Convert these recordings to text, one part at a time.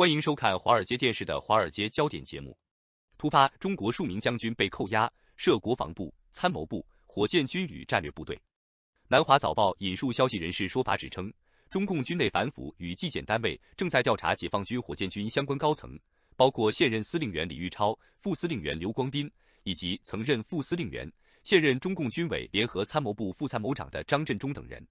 欢迎收看华尔街电视的《华尔街焦点》节目。突发，中国数名将军被扣押，涉国防部、参谋部、火箭军与战略部队。南华早报引述消息人士说法，指称中共军内反腐与纪检单位正在调查解放军火箭军相关高层，包括现任司令员李玉超、副司令员刘光斌，以及曾任副司令员、现任中共军委联合参谋部副参谋长的张振中等人。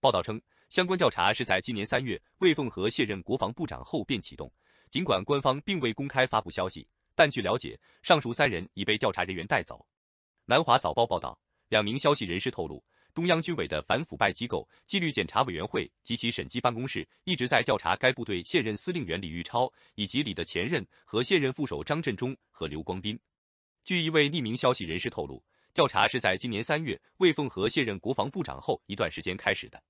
报道称。相关调查是在今年三月魏凤和卸任国防部长后便启动。尽管官方并未公开发布消息，但据了解，上述三人已被调查人员带走。南华早报报道，两名消息人士透露，中央军委的反腐败机构纪律检查委员会及其审计办公室一直在调查该部队现任司令员李玉超以及李的前任和现任副手张振忠和刘光斌。据一位匿名消息人士透露，调查是在今年三月魏凤和卸任国防部长后一段时间开始的。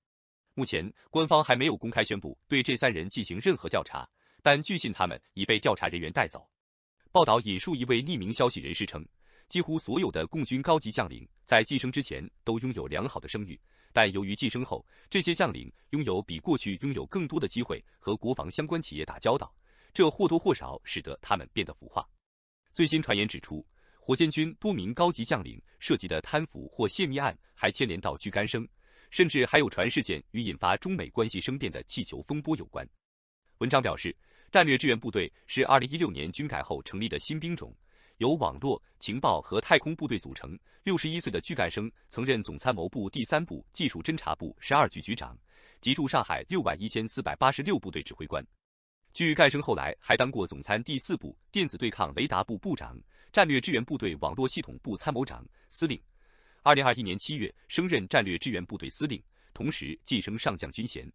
目前，官方还没有公开宣布对这三人进行任何调查，但据信他们已被调查人员带走。报道引述一位匿名消息人士称，几乎所有的共军高级将领在晋升之前都拥有良好的声誉，但由于晋升后，这些将领拥有比过去拥有更多的机会和国防相关企业打交道，这或多或少使得他们变得腐化。最新传言指出，火箭军多名高级将领涉及的贪腐或泄密案，还牵连到巨干生。甚至还有传事件与引发中美关系生变的气球风波有关。文章表示，战略支援部队是二零一六年军改后成立的新兵种，由网络、情报和太空部队组成。六十一岁的具干生曾任总参谋部第三部技术侦察部十二局局长及驻上海六万一千四百八十六部队指挥官。据干生后来还当过总参第四部电子对抗雷达部部长、战略支援部队网络系统部参谋长、司令。二零二一年七月，升任战略支援部队司令，同时晋升上将军衔。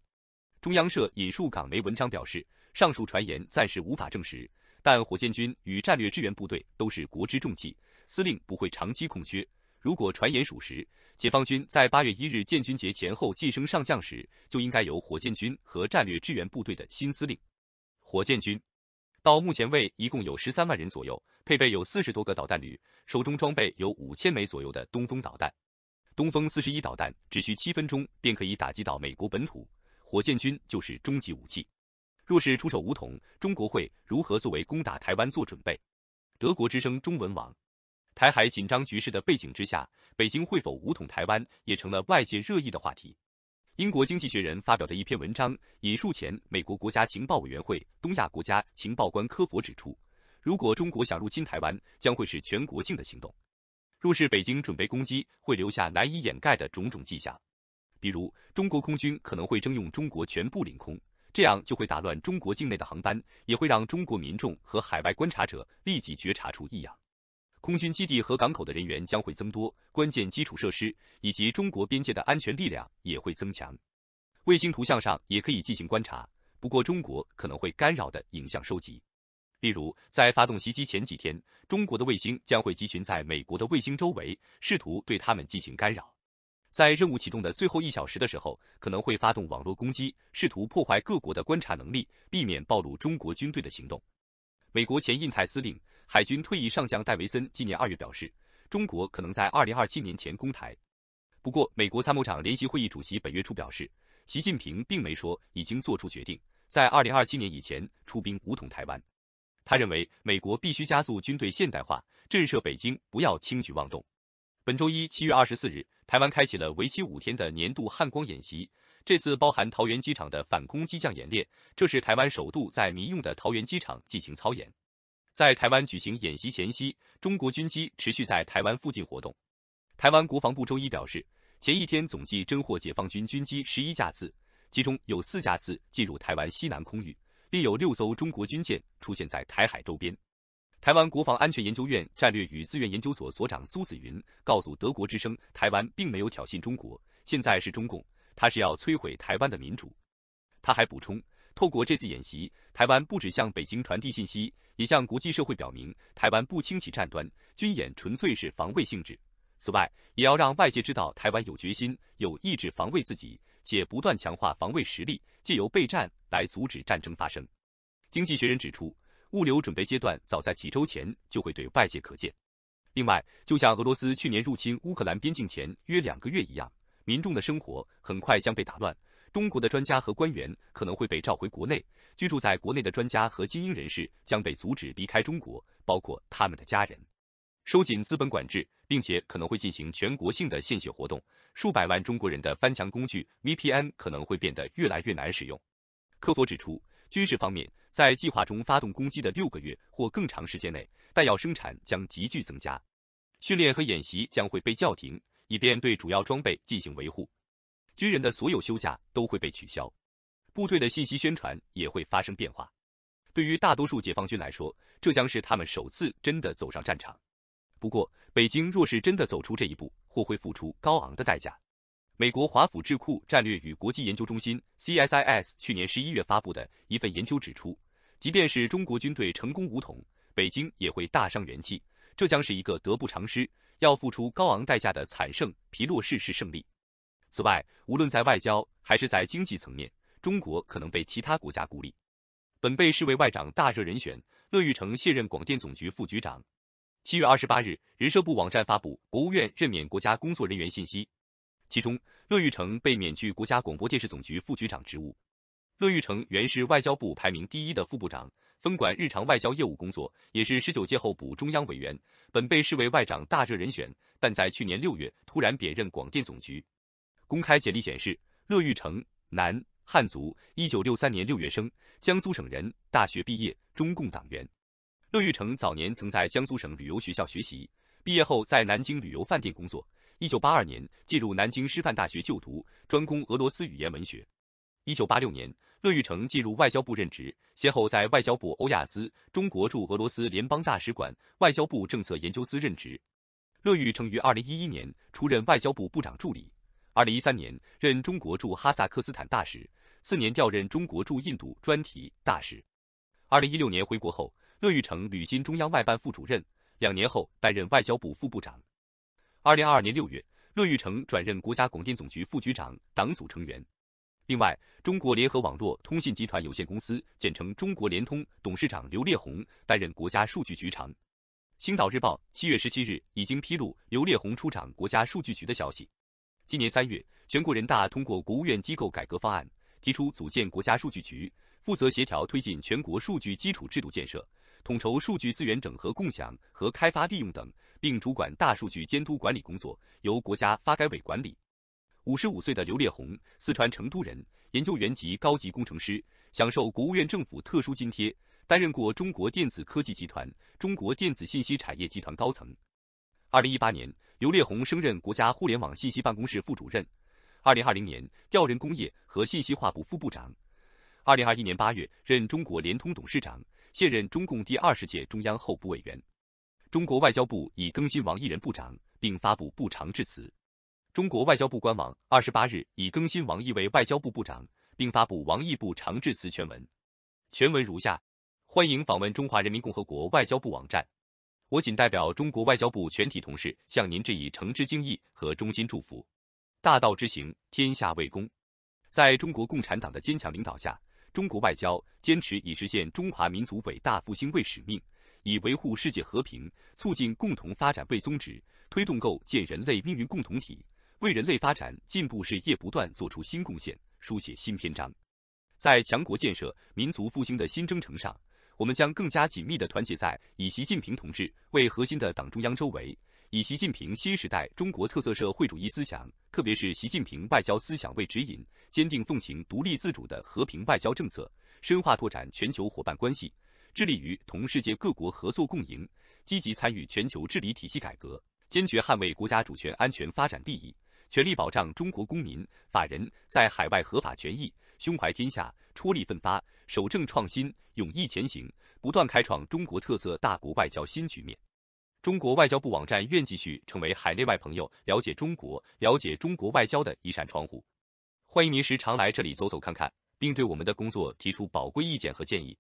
中央社引述港媒文章表示，上述传言暂时无法证实，但火箭军与战略支援部队都是国之重器，司令不会长期空缺。如果传言属实，解放军在八月一日建军节前后晋升上将时，就应该有火箭军和战略支援部队的新司令。火箭军。到目前为止，一共有十三万人左右，配备有四十多个导弹旅，手中装备有五千枚左右的东风导弹。东风四十一导弹只需七分钟便可以打击到美国本土，火箭军就是终极武器。若是出手武统，中国会如何作为攻打台湾做准备？德国之声中文网。台海紧张局势的背景之下，北京会否武统台湾，也成了外界热议的话题。英国《经济学人》发表的一篇文章引述前美国国家情报委员会东亚国家情报官科佛指出，如果中国想入侵台湾，将会是全国性的行动。若是北京准备攻击，会留下难以掩盖的种种迹象，比如中国空军可能会征用中国全部领空，这样就会打乱中国境内的航班，也会让中国民众和海外观察者立即觉察出异样。空军基地和港口的人员将会增多，关键基础设施以及中国边界的安全力量也会增强。卫星图像上也可以进行观察，不过中国可能会干扰的影像收集，例如在发动袭击前几天，中国的卫星将会集群在美国的卫星周围，试图对他们进行干扰。在任务启动的最后一小时的时候，可能会发动网络攻击，试图破坏各国的观察能力，避免暴露中国军队的行动。美国前印太司令。海军退役上将戴维森今年二月表示，中国可能在二零二七年前攻台。不过，美国参谋长联席会议主席本月初表示，习近平并没说已经做出决定，在二零二七年以前出兵武统台湾。他认为，美国必须加速军队现代化，震慑北京，不要轻举妄动。本周一，七月二十四日，台湾开启了为期五天的年度汉光演习。这次包含桃园机场的反攻击降演练，这是台湾首度在民用的桃园机场进行操演。在台湾举行演习前夕，中国军机持续在台湾附近活动。台湾国防部周一表示，前一天总计侦获解放军军机十一架次，其中有四架次进入台湾西南空域，另有六艘中国军舰出现在台海周边。台湾国防安全研究院战略与资源研究所所长苏子云告诉《德国之声》，台湾并没有挑衅中国，现在是中共，他是要摧毁台湾的民主。他还补充。透过这次演习，台湾不止向北京传递信息，也向国际社会表明，台湾不轻启战端，军演纯粹是防卫性质。此外，也要让外界知道，台湾有决心、有意志防卫自己，且不断强化防卫实力，借由备战来阻止战争发生。经济学人指出，物流准备阶段早在几周前就会对外界可见。另外，就像俄罗斯去年入侵乌克兰边境前约两个月一样，民众的生活很快将被打乱。中国的专家和官员可能会被召回国内，居住在国内的专家和精英人士将被阻止离开中国，包括他们的家人。收紧资本管制，并且可能会进行全国性的献血活动。数百万中国人的翻墙工具 VPN 可能会变得越来越难使用。科佛指出，军事方面，在计划中发动攻击的六个月或更长时间内，弹药生产将急剧增加，训练和演习将会被叫停，以便对主要装备进行维护。军人的所有休假都会被取消，部队的信息宣传也会发生变化。对于大多数解放军来说，这将是他们首次真的走上战场。不过，北京若是真的走出这一步，或会付出高昂的代价。美国华府智库战略与国际研究中心 （CSIS） 去年十一月发布的一份研究指出，即便是中国军队成功武统，北京也会大伤元气，这将是一个得不偿失、要付出高昂代价的惨胜。皮洛士式胜利。此外，无论在外交还是在经济层面，中国可能被其他国家孤立。本被视为外长大热人选乐玉成卸任广电总局副局长。七月二十八日，人社部网站发布国务院任免国家工作人员信息，其中乐玉成被免去国家广播电视总局副局长职务。乐玉成原是外交部排名第一的副部长，分管日常外交业务工作，也是十九届候补中央委员，本被视为外长大热人选，但在去年六月突然贬任广电总局。公开简历显示，乐玉成，男，汉族，一九六三年六月生，江苏省人，大学毕业，中共党员。乐玉成早年曾在江苏省旅游学校学习，毕业后在南京旅游饭店工作。一九八二年进入南京师范大学就读，专攻俄罗斯语言文学。一九八六年，乐玉成进入外交部任职，先后在外交部欧亚司、中国驻俄罗斯联邦大使馆、外交部政策研究司任职。乐玉成于二零一一年出任外交部部长助理。二零一三年任中国驻哈萨克斯坦大使，次年调任中国驻印度专题大使。二零一六年回国后，乐玉成履新中央外办副主任，两年后担任外交部副部长。二零二二年六月，乐玉成转任国家广电总局副局长、党组成员。另外，中国联合网络通信集团有限公司（简称中国联通）董事长刘烈宏担任国家数据局长。《星岛日报》七月十七日已经披露刘烈宏出掌国家数据局的消息。今年三月，全国人大通过国务院机构改革方案，提出组建国家数据局，负责协调推进全国数据基础制度建设，统筹数据资源整合共享和开发利用等，并主管大数据监督管理工作，由国家发改委管理。五十五岁的刘烈红，四川成都人，研究员级高级工程师，享受国务院政府特殊津贴，担任过中国电子科技集团、中国电子信息产业集团高层。二零一八年，刘烈宏升任国家互联网信息办公室副主任；二零二零年调任工业和信息化部副部长；二零二一年八月任中国联通董事长，现任中共第二十届中央候补委员。中国外交部已更新王毅任部长，并发布部长致辞。中国外交部官网二十八日已更新王毅为外交部部长，并发布王毅部长致辞全文。全文如下：欢迎访问中华人民共和国外交部网站。我谨代表中国外交部全体同事，向您致以诚挚敬意和衷心祝福。大道之行，天下为公。在中国共产党的坚强领导下，中国外交坚持以实现中华民族伟大复兴为使命，以维护世界和平、促进共同发展为宗旨，推动构建人类命运共同体，为人类发展进步事业不断做出新贡献，书写新篇章。在强国建设、民族复兴的新征程上。我们将更加紧密地团结在以习近平同志为核心的党中央周围，以习近平新时代中国特色社会主义思想，特别是习近平外交思想为指引，坚定奉行独立自主的和平外交政策，深化拓展全球伙伴关系，致力于同世界各国合作共赢，积极参与全球治理体系改革，坚决捍卫国家主权、安全、发展利益，全力保障中国公民、法人在海外合法权益，胸怀天下。出力奋发，守正创新，勇毅前行，不断开创中国特色大国外交新局面。中国外交部网站愿继续成为海内外朋友了解中国、了解中国外交的一扇窗户，欢迎您时常来这里走走看看，并对我们的工作提出宝贵意见和建议。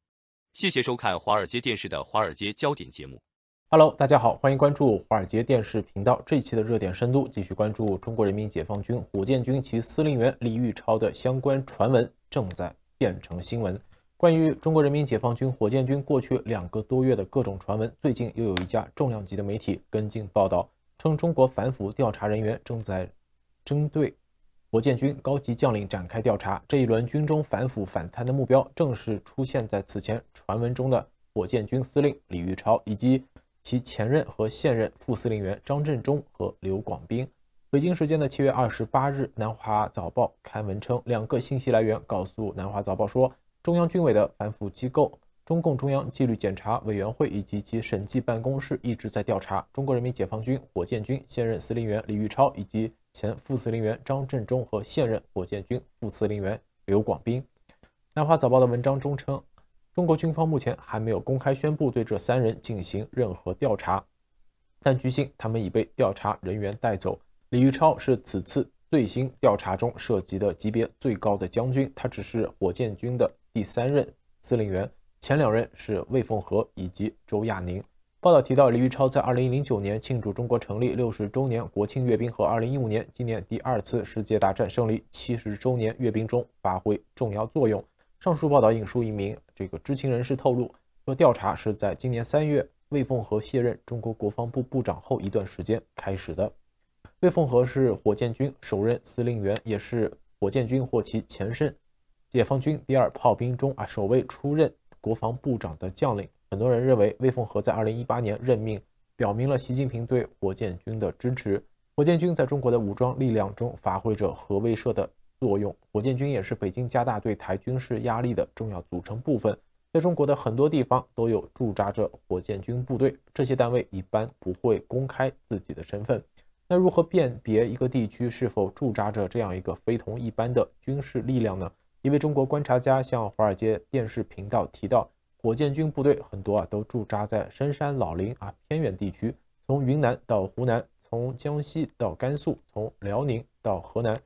谢谢收看华尔街电视的《华尔街焦点》节目。Hello，大家好，欢迎关注华尔街电视频道。这一期的热点深度，继续关注中国人民解放军火箭军其司令员李玉超的相关传闻正在。变成新闻。关于中国人民解放军火箭军过去两个多月的各种传闻，最近又有一家重量级的媒体跟进报道，称中国反腐调查人员正在针对火箭军高级将领展开调查。这一轮军中反腐反贪的目标，正是出现在此前传闻中的火箭军司令李玉超，以及其前任和现任副司令员张振忠和刘广斌。北京时间的七月二十八日，南华早报刊文称，两个信息来源告诉南华早报说，中央军委的反腐机构中共中央纪律检查委员会以及其审计办公室一直在调查中国人民解放军火箭军现任司令员李玉超以及前副司令员张振忠和现任火箭军副司令员刘广斌。《南华早报的文章中称，中国军方目前还没有公开宣布对这三人进行任何调查，但据信他们已被调查人员带走。李玉超是此次最新调查中涉及的级别最高的将军，他只是火箭军的第三任司令员，前两任是魏凤和以及周亚宁。报道提到，李玉超在2009年庆祝中国成立六十周年国庆阅兵和2015年今年第二次世界大战胜利七十周年阅兵中发挥重要作用。上述报道引述一名这个知情人士透露，说调查是在今年三月魏凤和卸任中国国防部部长后一段时间开始的。魏凤和是火箭军首任司令员，也是火箭军或其前身解放军第二炮兵中啊首位出任国防部长的将领。很多人认为，魏凤和在2018年任命表明了习近平对火箭军的支持。火箭军在中国的武装力量中发挥着核威慑的作用。火箭军也是北京加大对台军事压力的重要组成部分。在中国的很多地方都有驻扎着火箭军部队，这些单位一般不会公开自己的身份。那如何辨别一个地区是否驻扎着这样一个非同一般的军事力量呢？一位中国观察家向华尔街电视频道提到，火箭军部队很多啊，都驻扎在深山老林啊、偏远地区。从云南到湖南，从江西到甘肃，从辽宁到河南，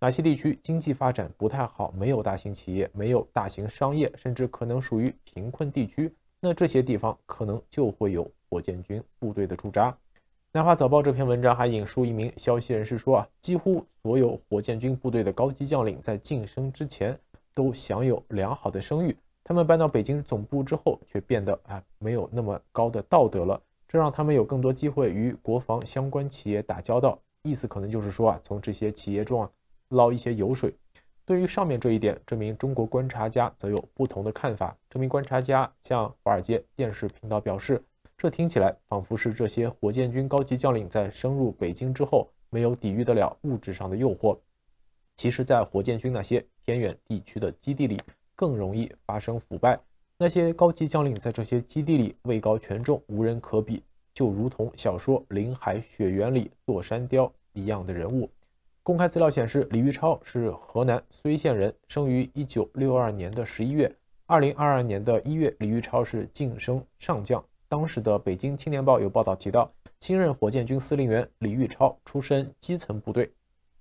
哪些地区经济发展不太好，没有大型企业，没有大型商业，甚至可能属于贫困地区，那这些地方可能就会有火箭军部队的驻扎。《南华早报》这篇文章还引述一名消息人士说：“啊，几乎所有火箭军部队的高级将领在晋升之前都享有良好的声誉。他们搬到北京总部之后，却变得啊没有那么高的道德了。这让他们有更多机会与国防相关企业打交道。意思可能就是说啊，从这些企业中啊捞一些油水。”对于上面这一点，这名中国观察家则有不同的看法。这名观察家向华尔街电视频道表示。这听起来仿佛是这些火箭军高级将领在升入北京之后，没有抵御得了物质上的诱惑。其实，在火箭军那些偏远地区的基地里，更容易发生腐败。那些高级将领在这些基地里位高权重，无人可比，就如同小说《林海雪原》里座山雕一样的人物。公开资料显示，李玉超是河南睢县人，生于一九六二年的十一月。二零二二年的一月，李玉超是晋升上将。当时的《北京青年报》有报道提到，新任火箭军司令员李玉超出身基层部队，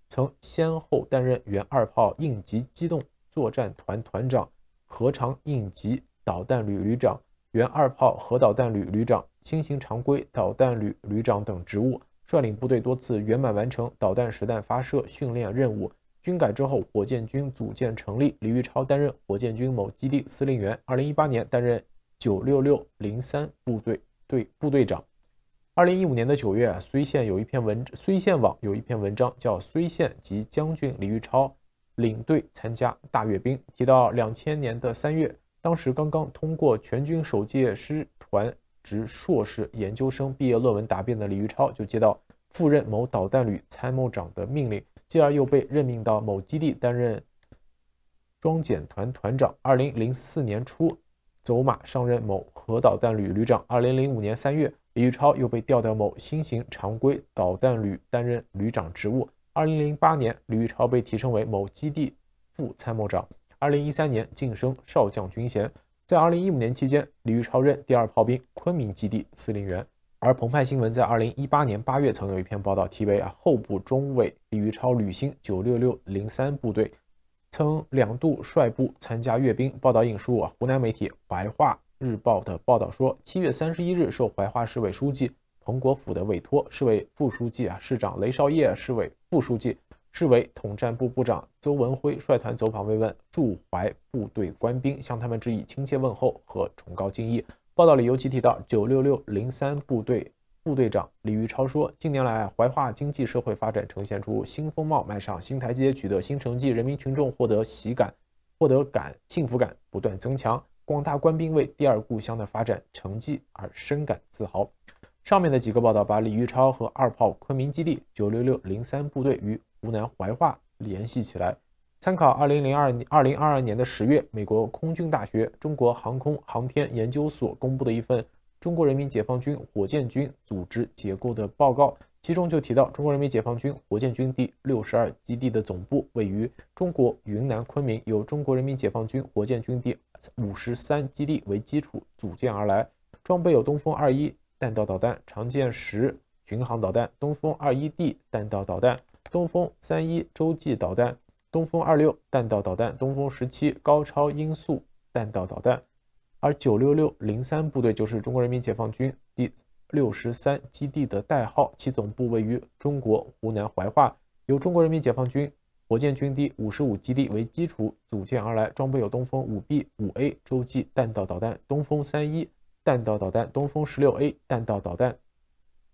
曾先后担任原二炮应急机动作战团团长、核常应急导弹旅旅长、原二炮核导弹旅旅长、新型常规导弹旅旅长等职务，率领部队多次圆满完成导弹实弹发射训练任务。军改之后，火箭军组建成立，李玉超担任火箭军某基地司令员。二零一八年担任。九六六零三部队队部队长，二零一五年的九月，睢县有一篇文，睢县网有一篇文章叫《睢县及将军李玉超领队参加大阅兵》，提到两千年的三月，当时刚刚通过全军首届师团职硕士研究生毕业论文答辩的李玉超，就接到赴任某导弹旅参谋长的命令，继而又被任命到某基地担任装检团团长。二零零四年初。走马上任某核导弹旅旅长。二零零五年三月，李玉超又被调到某新型常规导弹旅担任旅长职务。二零零八年，李玉超被提升为某基地副参谋长。二零一三年晋升少将军衔。在二零一五年期间，李玉超任第二炮兵昆明基地司令员。而澎湃新闻在二零一八年八月曾有一篇报道，题为《啊，后部中尉李玉超履新九六六零三部队》。曾两度率部参加阅兵。报道引述啊，湖南媒体《怀化日报》的报道说，七月三十一日，受怀化市委书记彭国甫的委托，市委副书记啊、市长雷绍业，市委副书记、市委统战部部长邹文辉率团走访慰问驻怀部队官兵，向他们致以亲切问候和崇高敬意。报道里尤其提到九六六零三部队。副队长李玉超说：“近年来，怀化经济社会发展呈现出新风貌，迈上新台阶，取得新成绩，人民群众获得喜感、获得感、幸福感不断增强。广大官兵为第二故乡的发展成绩而深感自豪。”上面的几个报道把李玉超和二炮昆明基地九六六零三部队与湖南怀化联系起来。参考二零零二年、二零二二年的十月，美国空军大学、中国航空航天研究所公布的一份。中国人民解放军火箭军组织结构的报告，其中就提到，中国人民解放军火箭军第六十二基地的总部位于中国云南昆明，由中国人民解放军火箭军第五十三基地为基础组建而来，装备有东风二一弹道导弹、长剑十巡航导弹、东风二一 D 弹道导弹、东风三一洲际导弹、东风二六弹道导弹、东风十七高超音速弹道导弹。而九六六零三部队就是中国人民解放军第六十三基地的代号，其总部位于中国湖南怀化，由中国人民解放军火箭军第五十五基地为基础组建而来，装备有东风五 B、五 A 洲际弹道导弹、东风三一弹道导弹、东风十六 A 弹道导弹。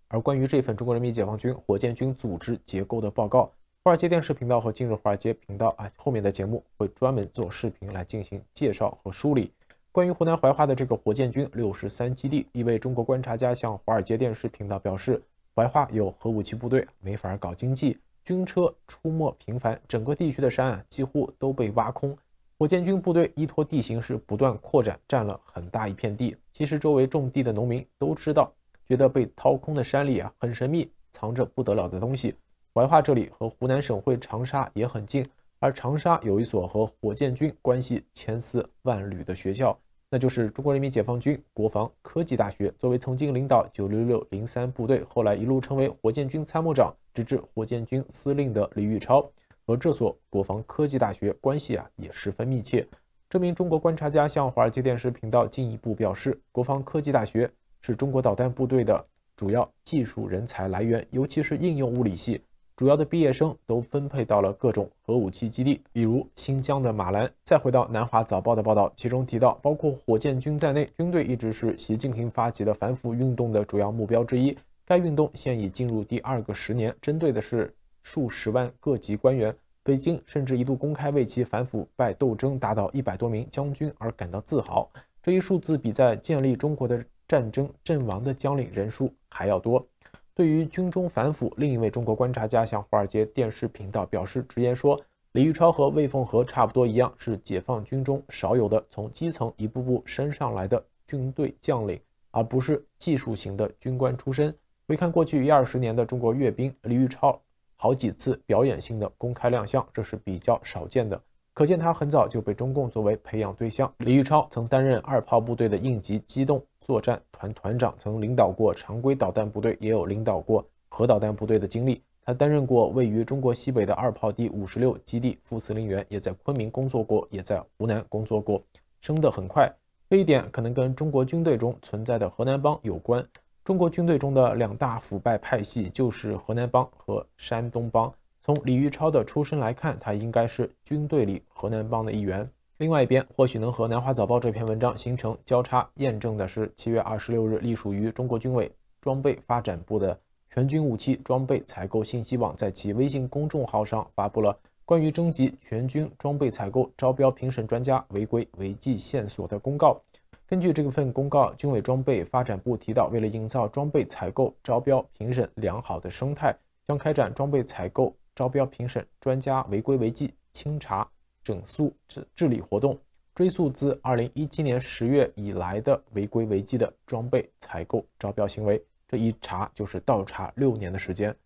而关于这份中国人民解放军火箭军组织结构的报告，华尔街电视频道和今日华尔街频道啊后面的节目会专门做视频来进行介绍和梳理。关于湖南怀化的这个火箭军六十三基地，一位中国观察家向华尔街电视频道表示：“怀化有核武器部队，没法搞经济，军车出没频繁，整个地区的山啊几乎都被挖空。火箭军部队依托地形是不断扩展，占了很大一片地。其实周围种地的农民都知道，觉得被掏空的山里啊很神秘，藏着不得了的东西。怀化这里和湖南省会长沙也很近。”而长沙有一所和火箭军关系千丝万缕的学校，那就是中国人民解放军国防科技大学。作为曾经领导九六六零三部队，后来一路成为火箭军参谋长，直至火箭军司令的李玉超，和这所国防科技大学关系啊也十分密切。这名中国观察家向华尔街电视频道进一步表示，国防科技大学是中国导弹部队的主要技术人才来源，尤其是应用物理系。主要的毕业生都分配到了各种核武器基地，比如新疆的马兰。再回到南华早报的报道，其中提到，包括火箭军在内，军队一直是习近平发起的反腐运动的主要目标之一。该运动现已进入第二个十年，针对的是数十万各级官员。北京甚至一度公开为其反腐败斗争打倒一百多名将军而感到自豪，这一数字比在建立中国的战争阵亡的将领人数还要多。对于军中反腐，另一位中国观察家向华尔街电视频道表示直言说：“李玉超和魏凤和差不多一样，是解放军中少有的从基层一步步升上来的军队将领，而不是技术型的军官出身。回看过去一二十年的中国阅兵，李玉超好几次表演性的公开亮相，这是比较少见的。”可见他很早就被中共作为培养对象。李玉超曾担任二炮部队的应急机动作战团团长，曾领导过常规导弹部队，也有领导过核导弹部队的经历。他担任过位于中国西北的二炮第五十六基地副司令员，也在昆明工作过，也在湖南工作过，升得很快。这一点可能跟中国军队中存在的河南帮有关。中国军队中的两大腐败派系就是河南帮和山东帮。从李玉超的出身来看，他应该是军队里河南帮的一员。另外一边，或许能和南华早报这篇文章形成交叉验证的是，七月二十六日，隶属于中国军委装备发展部的全军武器装备采购信息网在其微信公众号上发布了关于征集全军装备采购招标评审专家违规违纪线索的公告。根据这份公告，军委装备发展部提到，为了营造装备采购招标评审良好的生态，将开展装备采购。招标评审专家违规违纪清查整肃治治理活动，追溯自二零一七年十月以来的违规违纪的装备采购招标行为，这一查就是倒查六年的时间。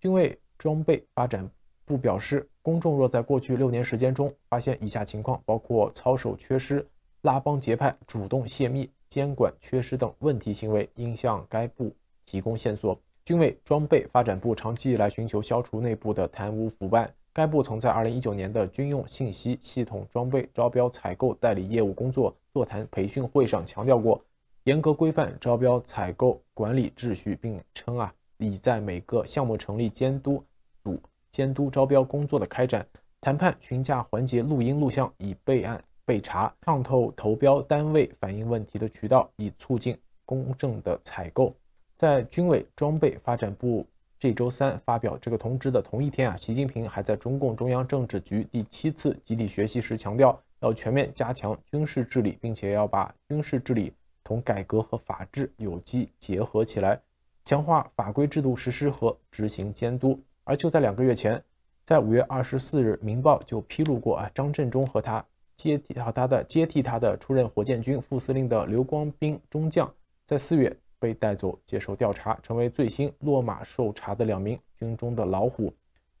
军委装备发展部表示，公众若在过去六年时间中发现以下情况，包括操守缺失、拉帮结派、主动泄密、监管缺失等问题行为，应向该部提供线索。军委装备发展部长期以来寻求消除内部的贪污腐败。该部曾在2019年的军用信息系统装备招标采购代理业务工作座谈培训会上强调过，严格规范招标采购管理秩序，并称啊，已在每个项目成立监督组，监督招标工作的开展。谈判询价环节录音录像已备案备查，畅透投标单位反映问题的渠道，以促进公正的采购。在军委装备发展部这周三发表这个通知的同一天啊，习近平还在中共中央政治局第七次集体学习时强调，要全面加强军事治理，并且要把军事治理同改革和法治有机结合起来，强化法规制度实施和执行监督。而就在两个月前，在五月二十四日，民报就披露过啊，张振忠和他接替和他的接替他的出任火箭军副司令的刘光斌中将，在四月。被带走接受调查，成为最新落马受查的两名军中的老虎。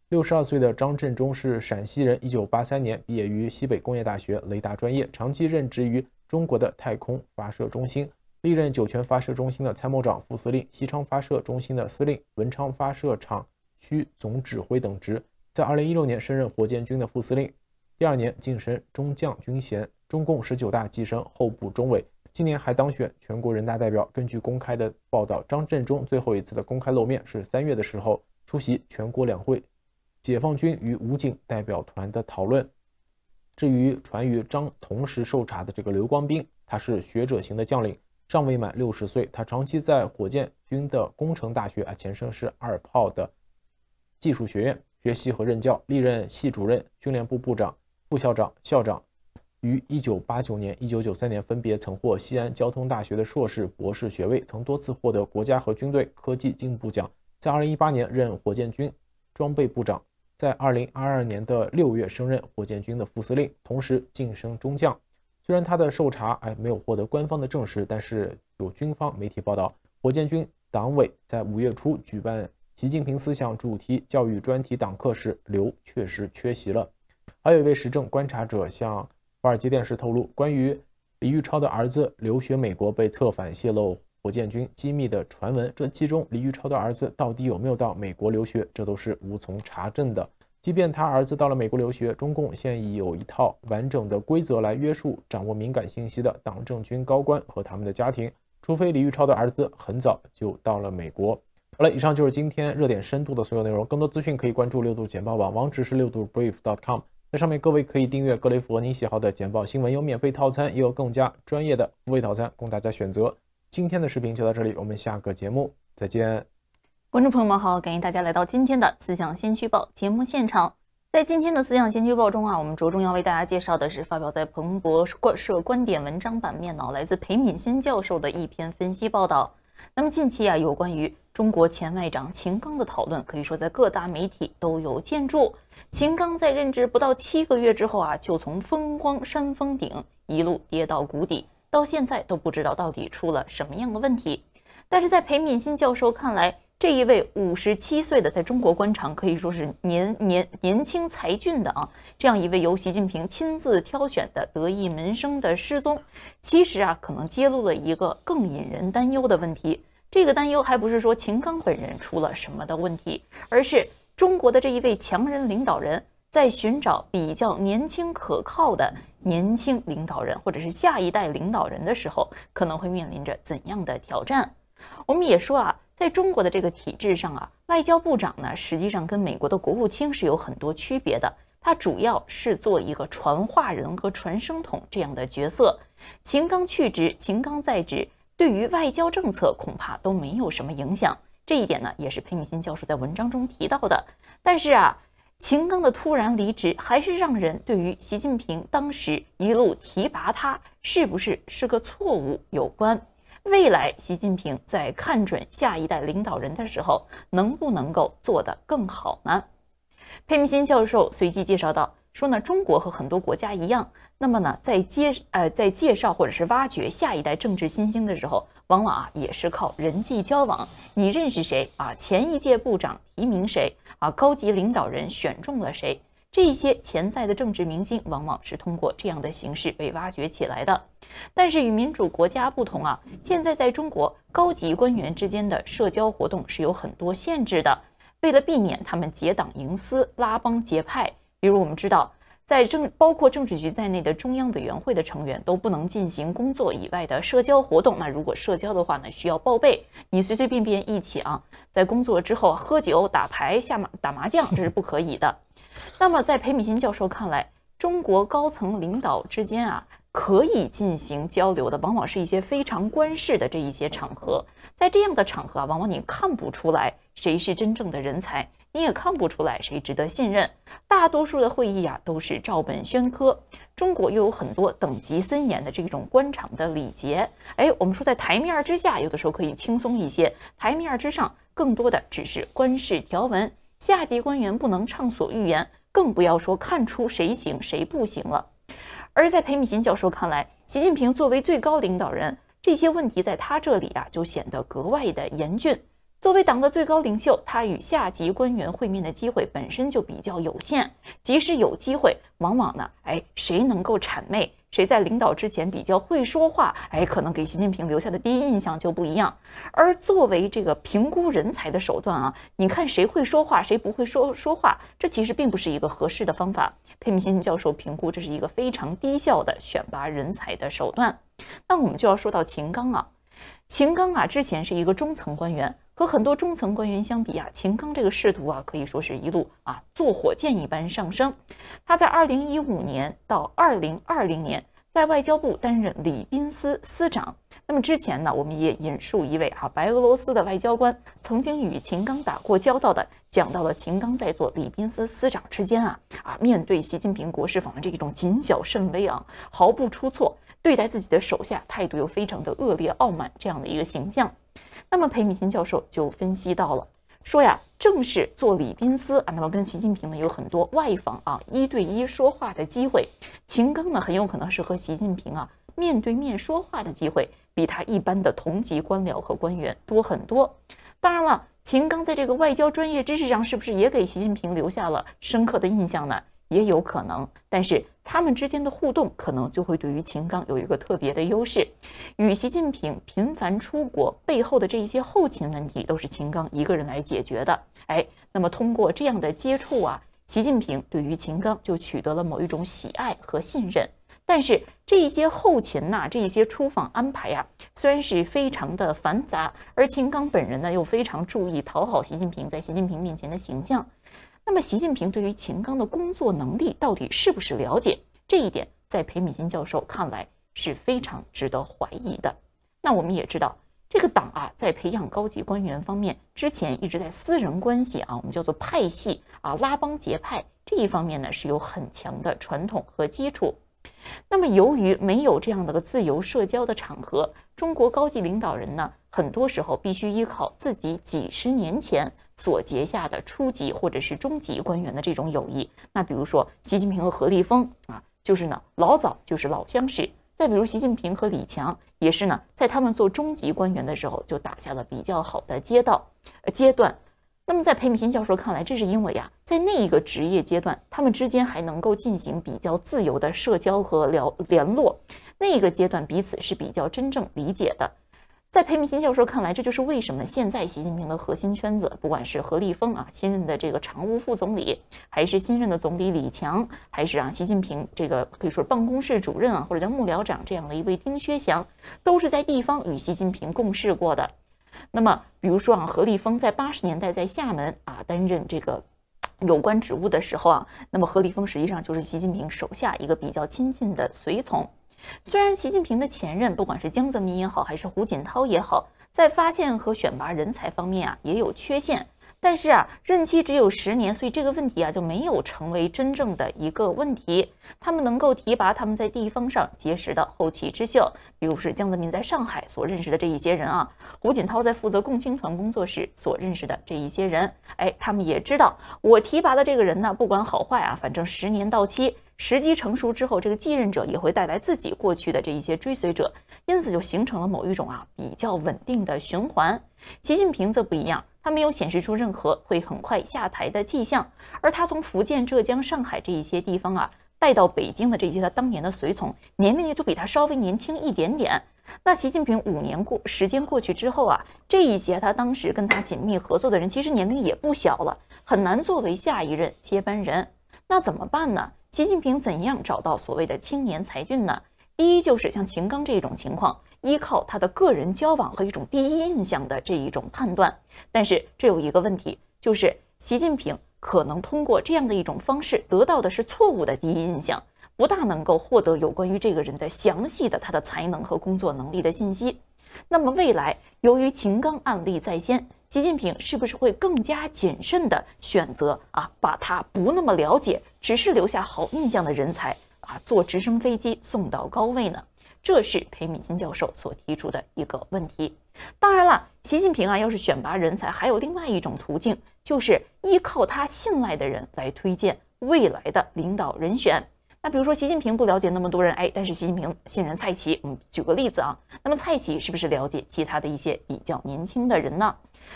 六十二岁的张振忠是陕西人，一九八三年毕业于西北工业大学雷达专业，长期任职于中国的太空发射中心，历任酒泉发射中心的参谋长、副司令，西昌发射中心的司令，文昌发射场区总指挥等职，在二零一六年升任火箭军的副司令，第二年晋升中将军衔，中共十九大晋升候补中委。今年还当选全国人大代表。根据公开的报道，张振中最后一次的公开露面是三月的时候，出席全国两会解放军与武警代表团的讨论。至于传与张同时受查的这个刘光斌，他是学者型的将领，尚未满六十岁。他长期在火箭军的工程大学，啊，前身是二炮的技术学院学习和任教，历任系主任、训练部部长、副校长、校长。于一九八九年、一九九三年分别曾获西安交通大学的硕士、博士学位，曾多次获得国家和军队科技进步奖。在二零一八年任火箭军装备部长，在二零二二年的六月升任火箭军的副司令，同时晋升中将。虽然他的受查哎没有获得官方的证实，但是有军方媒体报道，火箭军党委在五月初举办习近平思想主题教育专题党课时，刘确实缺席了。还有一位时政观察者向。华尔街电视透露，关于李玉超的儿子留学美国被策反、泄露火箭军机密的传闻，这其中李玉超的儿子到底有没有到美国留学，这都是无从查证的。即便他儿子到了美国留学，中共现已有一套完整的规则来约束掌握敏感信息的党政军高官和他们的家庭，除非李玉超的儿子很早就到了美国。好了，以上就是今天热点深度的所有内容，更多资讯可以关注六度简报网，网址是六度 brief.com。在上面各位可以订阅格雷弗您喜好的简报新闻，有免费套餐，也有更加专业的付费套餐供大家选择。今天的视频就到这里，我们下个节目再见。观众朋友们好，感谢大家来到今天的《思想先驱报》节目现场。在今天的《思想先驱报》中啊，我们着重要为大家介绍的是发表在彭博社观点文章版面的来自裴敏新教授的一篇分析报道。那么近期啊，有关于中国前外长秦刚的讨论，可以说在各大媒体都有建筑。秦刚在任职不到七个月之后啊，就从风光山峰顶一路跌到谷底，到现在都不知道到底出了什么样的问题。但是在裴敏欣教授看来，这一位五十七岁的在中国官场可以说是年年年轻才俊的啊，这样一位由习近平亲自挑选的得意门生的失踪，其实啊，可能揭露了一个更引人担忧的问题。这个担忧还不是说秦刚本人出了什么的问题，而是。中国的这一位强人领导人，在寻找比较年轻可靠的年轻领导人，或者是下一代领导人的时候，可能会面临着怎样的挑战？我们也说啊，在中国的这个体制上啊，外交部长呢，实际上跟美国的国务卿是有很多区别的，他主要是做一个传话人和传声筒这样的角色。秦刚去职，秦刚在职，对于外交政策恐怕都没有什么影响。这一点呢，也是裴明新教授在文章中提到的。但是啊，秦刚的突然离职，还是让人对于习近平当时一路提拔他是不是是个错误有关。未来习近平在看准下一代领导人的时候，能不能够做得更好呢？裴明新教授随即介绍到。说呢，中国和很多国家一样，那么呢，在介呃在介绍或者是挖掘下一代政治新兴的时候，往往啊也是靠人际交往。你认识谁啊？前一届部长提名谁啊？高级领导人选中了谁？这些潜在的政治明星往往是通过这样的形式被挖掘起来的。但是与民主国家不同啊，现在在中国，高级官员之间的社交活动是有很多限制的，为了避免他们结党营私、拉帮结派。比如我们知道，在政包括政治局在内的中央委员会的成员都不能进行工作以外的社交活动。那如果社交的话呢，需要报备。你随随便便一起啊，在工作之后喝酒、打牌、下麻打麻将，这是不可以的。那么在裴米新教授看来，中国高层领导之间啊，可以进行交流的，往往是一些非常官式的这一些场合。在这样的场合，往往你看不出来谁是真正的人才。你也看不出来谁值得信任，大多数的会议啊都是照本宣科。中国又有很多等级森严的这种官场的礼节。哎，我们说在台面儿之下，有的时候可以轻松一些；台面儿之上，更多的只是官式条文。下级官员不能畅所欲言，更不要说看出谁行谁不行了。而在裴敏新教授看来，习近平作为最高领导人，这些问题在他这里啊就显得格外的严峻。作为党的最高领袖，他与下级官员会面的机会本身就比较有限。即使有机会，往往呢，哎，谁能够谄媚，谁在领导之前比较会说话，哎，可能给习近平留下的第一印象就不一样。而作为这个评估人才的手段啊，你看谁会说话，谁不会说说话，这其实并不是一个合适的方法。佩明新教授评估，这是一个非常低效的选拔人才的手段。那我们就要说到秦刚啊。秦刚啊，之前是一个中层官员，和很多中层官员相比啊，秦刚这个仕途啊，可以说是一路啊，坐火箭一般上升。他在二零一五年到二零二零年，在外交部担任礼宾司司长。那么之前呢，我们也引述一位啊，白俄罗斯的外交官，曾经与秦刚打过交道的，讲到了秦刚在做礼宾司司长期间啊，啊，面对习近平国事访问这一种谨小慎微啊，毫不出错。对待自己的手下态度又非常的恶劣傲慢，这样的一个形象，那么裴米新教授就分析到了，说呀，正是做礼宾司啊，那么跟习近平呢有很多外访啊一对一说话的机会，秦刚呢很有可能是和习近平啊面对面说话的机会比他一般的同级官僚和官员多很多。当然了，秦刚在这个外交专业知识上是不是也给习近平留下了深刻的印象呢？也有可能，但是。他们之间的互动可能就会对于秦刚有一个特别的优势，与习近平频繁出国背后的这一些后勤问题都是秦刚一个人来解决的。哎，那么通过这样的接触啊，习近平对于秦刚就取得了某一种喜爱和信任。但是这一些后勤呐，这一些出访安排呀，虽然是非常的繁杂，而秦刚本人呢又非常注意讨好习近平，在习近平面前的形象。那么，习近平对于秦刚的工作能力到底是不是了解？这一点，在裴敏金教授看来是非常值得怀疑的。那我们也知道，这个党啊，在培养高级官员方面，之前一直在私人关系啊，我们叫做派系啊，拉帮结派这一方面呢，是有很强的传统和基础。那么，由于没有这样的个自由社交的场合，中国高级领导人呢，很多时候必须依靠自己几十年前。所结下的初级或者是中级官员的这种友谊，那比如说习近平和何立峰啊，就是呢老早就是老相识；再比如习近平和李强，也是呢在他们做中级官员的时候就打下了比较好的街道阶段。那么在裴敏欣教授看来，这是因为呀，在那一个职业阶段，他们之间还能够进行比较自由的社交和聊联络，那个阶段彼此是比较真正理解的。在裴明新教授看来，这就是为什么现在习近平的核心圈子，不管是何立峰啊，新任的这个常务副总理，还是新任的总理李强，还是啊，习近平这个可以说办公室主任啊，或者叫幕僚长这样的一位丁薛祥，都是在地方与习近平共事过的。那么，比如说啊，何立峰在八十年代在厦门啊担任这个有关职务的时候啊，那么何立峰实际上就是习近平手下一个比较亲近的随从。虽然习近平的前任，不管是江泽民也好，还是胡锦涛也好，在发现和选拔人才方面啊，也有缺陷，但是啊，任期只有十年，所以这个问题啊就没有成为真正的一个问题。他们能够提拔他们在地方上结识的后起之秀，比如是江泽民在上海所认识的这一些人啊，胡锦涛在负责共青团工作时所认识的这一些人，哎，他们也知道我提拔的这个人呢，不管好坏啊，反正十年到期。时机成熟之后，这个继任者也会带来自己过去的这一些追随者，因此就形成了某一种啊比较稳定的循环。习近平则不一样，他没有显示出任何会很快下台的迹象，而他从福建、浙江、上海这一些地方啊带到北京的这些他当年的随从，年龄也就比他稍微年轻一点点。那习近平五年过时间过去之后啊，这一些他当时跟他紧密合作的人，其实年龄也不小了，很难作为下一任接班人。那怎么办呢？习近平怎样找到所谓的青年才俊呢？第一就是像秦刚这一种情况，依靠他的个人交往和一种第一印象的这一种判断。但是这有一个问题，就是习近平可能通过这样的一种方式得到的是错误的第一印象，不大能够获得有关于这个人的详细的他的才能和工作能力的信息。那么未来，由于秦刚案例在先，习近平是不是会更加谨慎地选择啊，把他不那么了解，只是留下好印象的人才啊，坐直升飞机送到高位呢？这是裴敏欣教授所提出的一个问题。当然了，习近平啊，要是选拔人才，还有另外一种途径，就是依靠他信赖的人来推荐未来的领导人选。那比如说，习近平不了解那么多人哎，但是习近平信任蔡奇，嗯，举个例子啊，那么蔡奇是不是了解其他的一些比较年轻的人呢？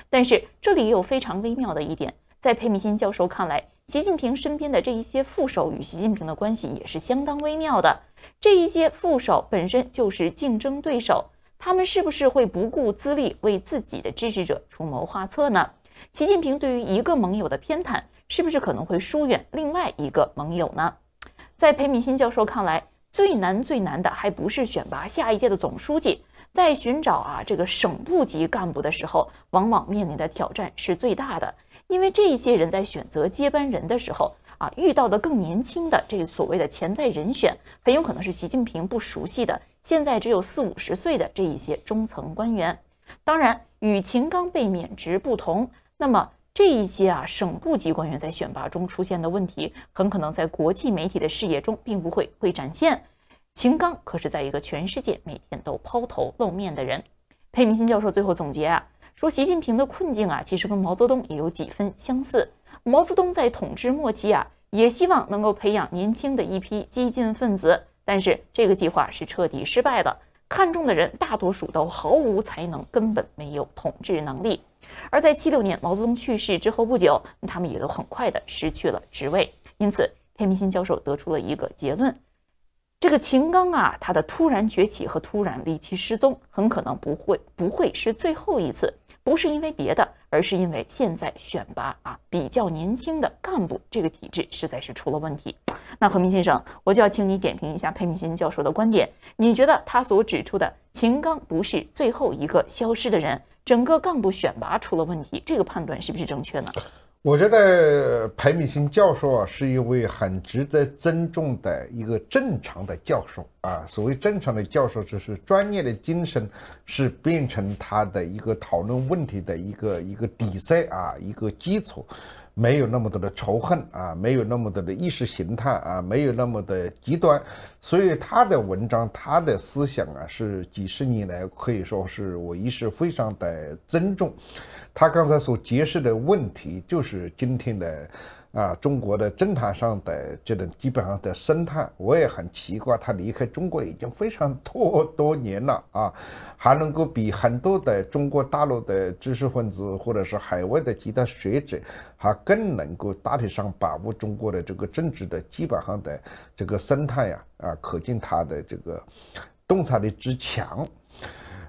但是这里也有非常微妙的一点，在裴米新教授看来，习近平身边的这一些副手与习近平的关系也是相当微妙的。这一些副手本身就是竞争对手，他们是不是会不顾资历为自己的支持者出谋划策呢？习近平对于一个盟友的偏袒，是不是可能会疏远另外一个盟友呢？在裴敏新教授看来，最难最难的还不是选拔下一届的总书记，在寻找啊这个省部级干部的时候，往往面临的挑战是最大的，因为这些人在选择接班人的时候，啊遇到的更年轻的这所谓的潜在人选，很有可能是习近平不熟悉的，现在只有四五十岁的这一些中层官员。当然，与秦刚被免职不同，那么。这一些啊，省部级官员在选拔中出现的问题，很可能在国际媒体的视野中并不会会展现。秦刚可是在一个全世界每天都抛头露面的人。裴明新教授最后总结啊，说习近平的困境啊，其实跟毛泽东也有几分相似。毛泽东在统治末期啊，也希望能够培养年轻的一批激进分子，但是这个计划是彻底失败的。看中的人大多数都毫无才能，根本没有统治能力。而在七六年毛泽东去世之后不久，他们也都很快的失去了职位。因此，天明新教授得出了一个结论：这个秦刚啊，他的突然崛起和突然离奇失踪，很可能不会不会是最后一次。不是因为别的，而是因为现在选拔啊比较年轻的干部，这个体制实在是出了问题。那何明先生，我就要请你点评一下裴明新教授的观点。你觉得他所指出的秦刚不是最后一个消失的人，整个干部选拔出了问题，这个判断是不是正确呢？我觉得裴敏欣教授啊，是一位很值得尊重的一个正常的教授啊。所谓正常的教授，就是专业的精神是变成他的一个讨论问题的一个一个底色啊，一个基础。没有那么多的仇恨啊，没有那么多的意识形态啊，没有那么的极端，所以他的文章，他的思想啊，是几十年来可以说是我一直非常的尊重。他刚才所解释的问题，就是今天的。啊，中国的政坛上的这种基本上的生态，我也很奇怪，他离开中国已经非常多多年了 啊，还能够比很多的中国大陆的知识分子或者是海外的其他学者还更能够大体上把握中国的这个政治的基本上的这个生态呀啊，可见他的这个洞察力之强。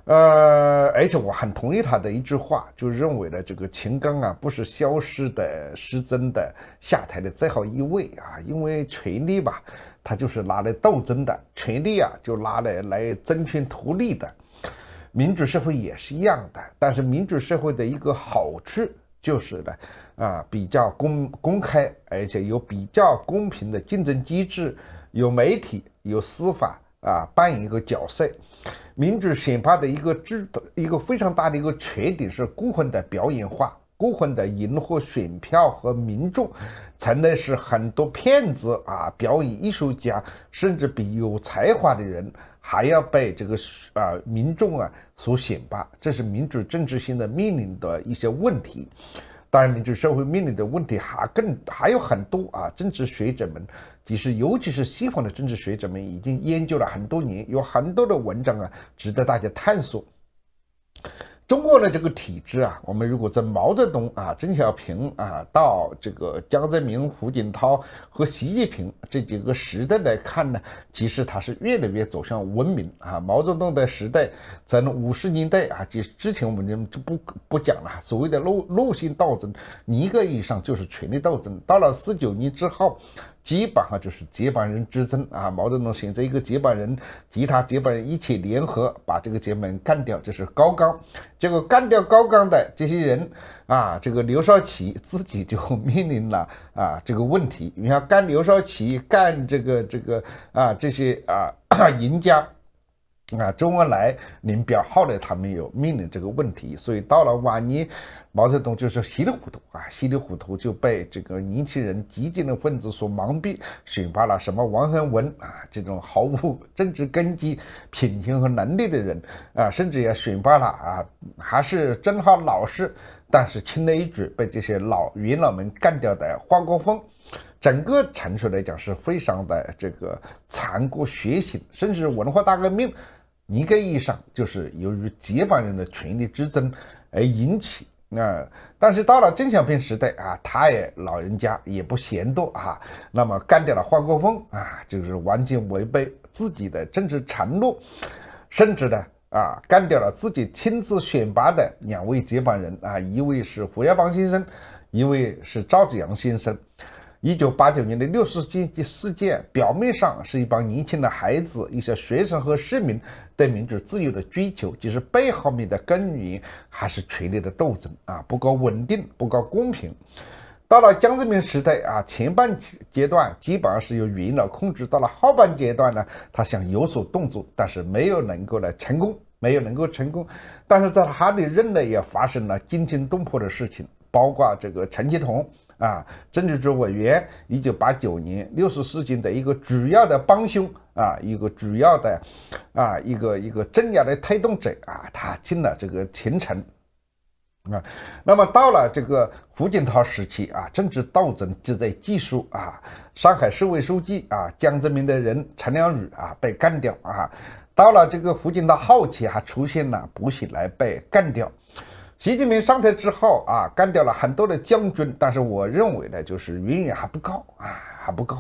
呃，而且我很同意他的一句话，就认为呢，这个秦刚啊不是消失的、失真的、下台的最后一位啊，因为权力吧，他就是拿来斗争的，权力啊就拿来来争权夺利的。民主社会也是一样的，但是民主社会的一个好处就是呢，啊，比较公公开，而且有比较公平的竞争机制，有媒体、有司法啊扮演一个角色。民主选拔的一个制度，一个非常大的一个缺点是过分的表演化，过分的迎合选票和民众，才能使很多骗子啊、表演艺术家，甚至比有才华的人还要被这个啊民众啊所选拔。这是民主政治性的面临的一些问题。当然，民主社会面临的问题还更还有很多啊！政治学者们，其实尤其是西方的政治学者们，已经研究了很多年，有很多的文章啊，值得大家探索。中国的这个体制啊，我们如果在毛泽东啊、邓小平啊，到这个江泽民、胡锦涛和习近平这几个时代来看呢，其实它是越来越走向文明啊。毛泽东的时代，在五十年代啊，就之前我们就就不不讲了，所谓的“路路线斗争”，一个义上就是权力斗争。到了四九年之后。基本上就是接班人之争啊，毛泽东选择一个接班人，其他接班人一起联合把这个接班人干掉，这是高岗。结果干掉高岗的这些人啊，这个刘少奇自己就面临了啊这个问题。你看干刘少奇、干这个这个啊这些啊，赢家啊，周恩来、林彪、后来他们有面临这个问题，所以到了晚年。毛泽东就是稀里糊涂啊，稀里糊涂就被这个年轻人激进的分子所蒙蔽，选拔了什么王恒文啊这种毫无政治根基、品行和能力的人啊，甚至也选拔了啊还是正好老师，但是轻而一举被这些老元老们干掉的花国风。整个陈述来讲是非常的这个残酷血腥，甚至文化大革命一个意义上就是由于接班人的权力之争而引起。那，但是到了邓小平时代啊，他也老人家也不嫌多啊，那么干掉了华国锋啊，就是完全违背自己的政治承诺，甚至呢啊，干掉了自己亲自选拔的两位接班人啊，一位是胡耀邦先生，一位是赵紫阳先生。一九八九年的六四纪事件，表面上是一帮年轻的孩子、一些学生和市民对民主自由的追求，其实背后面的根源还是权力的斗争啊！不够稳定，不够公平。到了江泽民时代啊，前半阶段基本上是由元老控制，到了后半阶段呢，他想有所动作，但是没有能够来成功，没有能够成功。但是在他的任内也发生了惊心动魄的事情，包括这个陈其同。啊，政治局委员，一九八九年六四军的一个主要的帮凶啊，一个主要的啊，一个一个镇压的推动者啊，他进了这个秦城啊。那么到了这个胡锦涛时期啊，政治斗争就在继续啊。上海市委书记啊，江泽民的人陈良宇啊被干掉啊。到了这个胡锦涛后期，还出现了薄熙来被干掉。习近平上台之后啊，干掉了很多的将军，但是我认为呢，就是远远还不够啊，还不够。